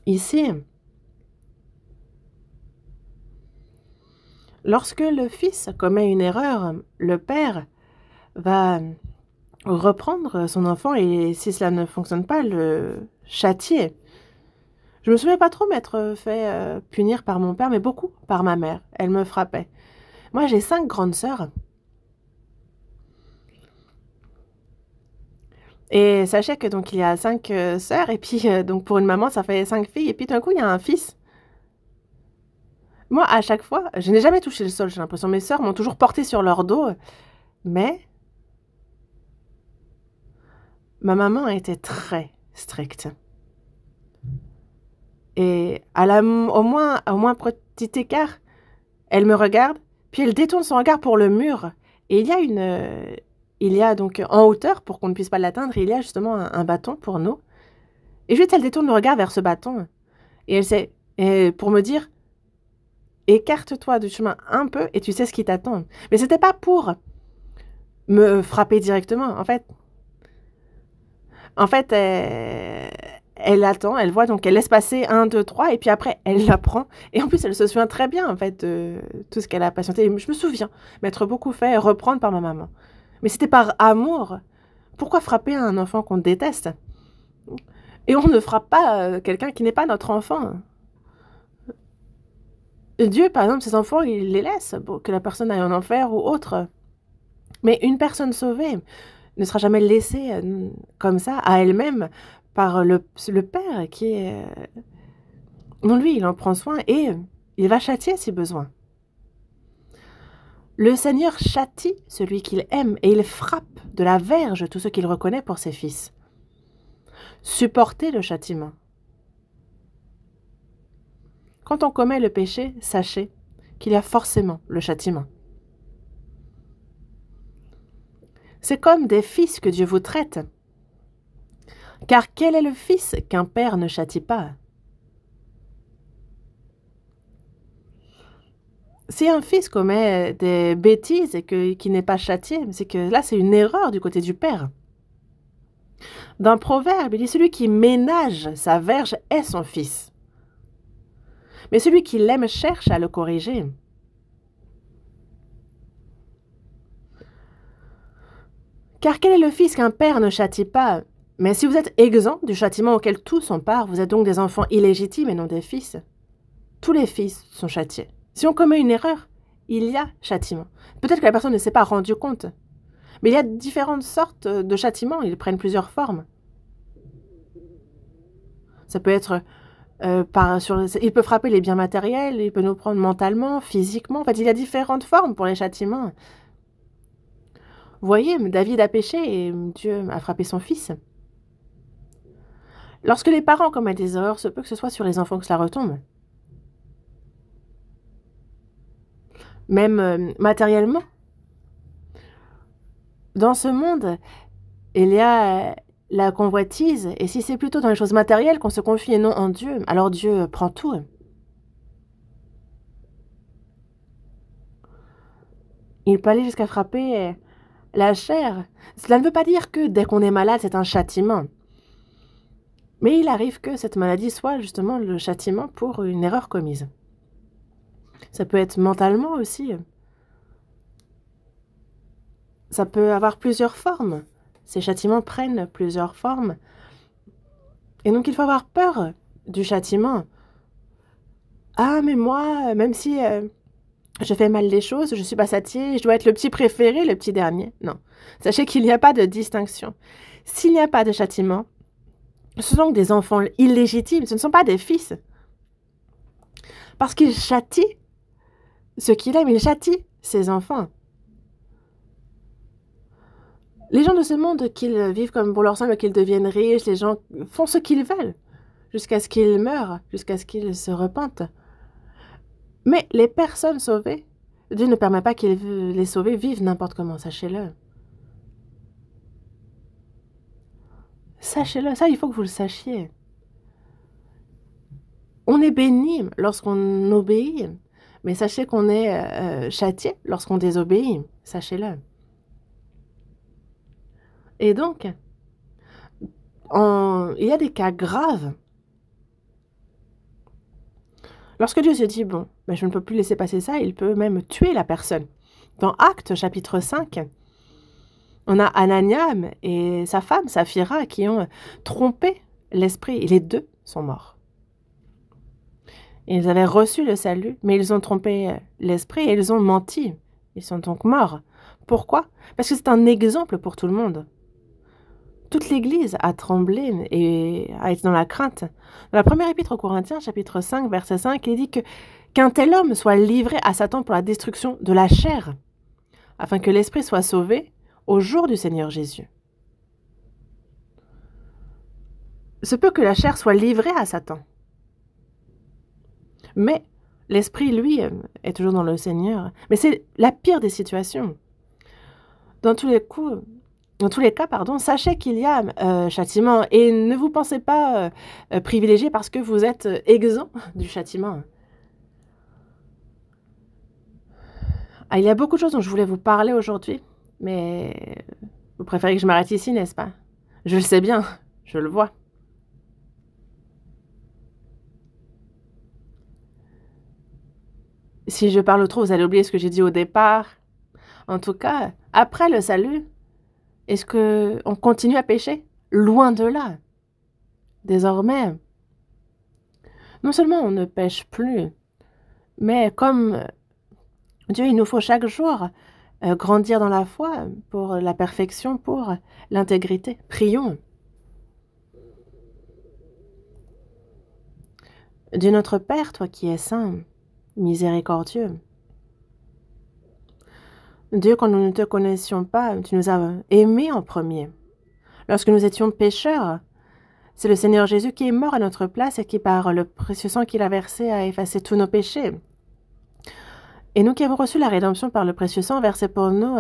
Ici, Lorsque le fils commet une erreur, le père va reprendre son enfant et si cela ne fonctionne pas, le châtier. Je me souviens pas trop m'être fait euh, punir par mon père, mais beaucoup par ma mère. Elle me frappait. Moi, j'ai cinq grandes sœurs. Et sachez que donc il y a cinq euh, sœurs et puis euh, donc pour une maman ça fait cinq filles et puis d'un coup il y a un fils moi, à chaque fois, je n'ai jamais touché le sol, j'ai l'impression. Mes sœurs m'ont toujours porté sur leur dos. Mais ma maman était très stricte. Et à la, au moins, au moins petit écart, elle me regarde, puis elle détourne son regard pour le mur. Et il y a une, euh, il y a donc en hauteur pour qu'on ne puisse pas l'atteindre, il y a justement un, bâton pour nous. Et juste elle détourne le regard vers ce bâton. Et elle sait, et pour me dire, écarte-toi du chemin un peu et tu sais ce qui t'attend. Mais ce n'était pas pour me frapper directement, en fait. En fait, elle, attend, elle voit, donc elle laisse passer un, deux, trois, et puis après, elle l'apprend. Et en plus, elle se souvient très bien, en fait, de tout ce qu'elle a patienté. Je me souviens m'être beaucoup fait reprendre par ma maman. Mais c'était par amour. Pourquoi frapper un enfant qu'on déteste Et on ne frappe pas euh, quelqu'un qui n'est pas notre enfant. Euh, Dieu, par exemple, ses enfants, il les laisse pour que la personne aille en enfer ou autre. Mais une personne sauvée ne sera jamais laissée euh, comme ça à elle-même par le, Père qui est... Euh, lui, il en prend soin et il va châtier si besoin. Le Seigneur châtie celui qu'il aime et il frappe de la verge tout ce qu'il reconnaît pour ses fils. Supportez le châtiment. Quand on commet le péché, sachez qu'il y a forcément le châtiment. C'est comme des fils que Dieu vous traite. Car quel est le fils qu'un père ne châtie pas Si un fils commet des bêtises et qu'il n'est pas châtié, c'est que là, c'est une erreur du côté du père. Dans Proverbe, il dit Celui qui ménage sa verge est son fils mais celui qui l'aime cherche à le corriger. Car quel est le fils qu'un père ne châtie pas Mais si vous êtes exempt du châtiment auquel tous sont part, vous êtes donc des enfants illégitimes et non des fils. Tous les fils sont châtiés. Si on commet une erreur, il y a châtiment. Peut-être que la personne ne s'est pas rendue compte. Mais il y a différentes sortes de châtiments, ils prennent plusieurs formes. Ça peut être euh, sur, il peut frapper les biens matériels, il peut nous prendre mentalement, physiquement. En fait, il y a différentes formes pour les châtiments. Voyez, David a péché et Dieu a frappé son fils. Lorsque les parents commettent des erreurs, ce peut que ce soit sur les enfants que cela retombe. Même euh, matériellement. Dans ce monde, il y a la convoitise, et si c'est plutôt dans les choses matérielles qu'on se confie et non en Dieu, alors Dieu prend tout. Il peut aller jusqu'à frapper la chair. Cela ne veut pas dire que dès qu'on est malade, c'est un châtiment. Mais il arrive que cette maladie soit justement le châtiment pour une erreur commise. Ça peut être mentalement aussi. Ça peut avoir plusieurs formes. Ces châtiments prennent plusieurs formes. Et donc il faut avoir peur du châtiment. Ah mais moi, même si euh, je fais mal des choses, je suis pas satié, je dois être le petit préféré, le petit dernier. Non. Sachez qu'il n'y a pas de distinction. S'il n'y a pas de châtiment, ce sont des enfants illégitimes, ce ne sont pas des fils. Parce qu'il châtie ce qu'il aime, il châtie ses enfants. Les gens de ce monde, qu'ils vivent comme bon leur semble, qu'ils deviennent riches, les gens font ce qu'ils veulent, jusqu'à ce qu'ils meurent, jusqu'à ce qu'ils se repentent. Mais les personnes sauvées, Dieu ne permet pas qu'ils les sauvés vivent n'importe comment, sachez-le. Sachez-le, ça il faut que vous le sachiez. On est béni lorsqu'on obéit, mais sachez qu'on est euh, châtié lorsqu'on désobéit, sachez-le. Et donc, il y a des cas graves. Lorsque Dieu se dit, bon, mais ben, je ne peux plus laisser passer ça, il peut même tuer la personne. Dans Actes chapitre 5, on a Ananiam et sa femme, Saphira, qui ont trompé l'esprit. Et les deux sont morts. Ils avaient reçu le salut, mais ils ont trompé l'esprit et ils ont menti. Ils sont donc morts. Pourquoi Parce que c'est un exemple pour tout le monde toute l'Église a tremblé et a été dans la crainte. Dans la première épître aux Corinthiens, chapitre 5, verset 5, il dit que qu'un tel homme soit livré à Satan pour la destruction de la chair, afin que l'esprit soit sauvé au jour du Seigneur Jésus. Se peut que la chair soit livrée à Satan. Mais l'esprit, lui, est toujours dans le Seigneur. Mais c'est la pire des situations. Dans tous les coups, dans tous les cas, pardon, sachez qu'il y a euh, châtiment et ne vous pensez pas euh, privilégié parce que vous êtes euh, exempt du châtiment. Ah, il y a beaucoup de choses dont je voulais vous parler aujourd'hui, mais vous préférez que je m'arrête ici, n'est-ce pas Je le sais bien, je le vois. Si je parle trop, vous allez oublier ce que j'ai dit au départ. En tout cas, après le salut, est-ce qu'on continue à pécher Loin de là. Désormais, non seulement on ne pêche plus, mais comme Dieu, il nous faut chaque jour euh, grandir dans la foi pour la perfection, pour l'intégrité. Prions. Dieu notre Père, toi qui es saint, miséricordieux, Dieu, quand nous ne te connaissions pas, tu nous as aimés en premier. Lorsque nous étions pécheurs, c'est le Seigneur Jésus qui est mort à notre place et qui, par le précieux sang qu'il a versé, a effacé tous nos péchés. Et nous qui avons reçu la rédemption par le précieux sang versé pour nous,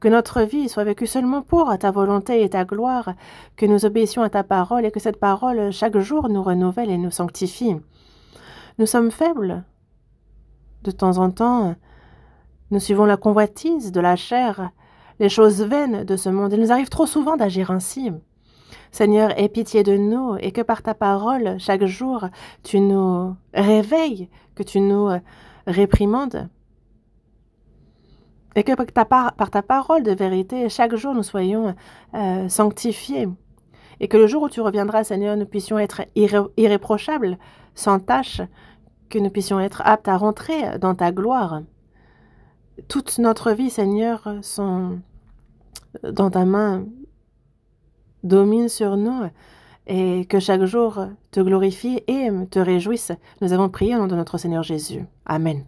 que notre vie soit vécue seulement pour ta volonté et ta gloire, que nous obéissions à ta parole et que cette parole chaque jour nous renouvelle et nous sanctifie. Nous sommes faibles de temps en temps, nous suivons la convoitise de la chair, les choses vaines de ce monde. Il nous arrive trop souvent d'agir ainsi. Seigneur, aie pitié de nous et que par ta parole, chaque jour, tu nous réveilles, que tu nous réprimandes. Et que par ta, parole de vérité, chaque jour, nous soyons euh, sanctifiés. Et que le jour où tu reviendras, Seigneur, nous puissions être irréprochables, sans tâche, que nous puissions être aptes à rentrer dans ta gloire toute notre vie, Seigneur, sont dans ta main, domine sur nous et que chaque jour te glorifie et te réjouisse. Nous avons prié au nom de notre Seigneur Jésus. Amen.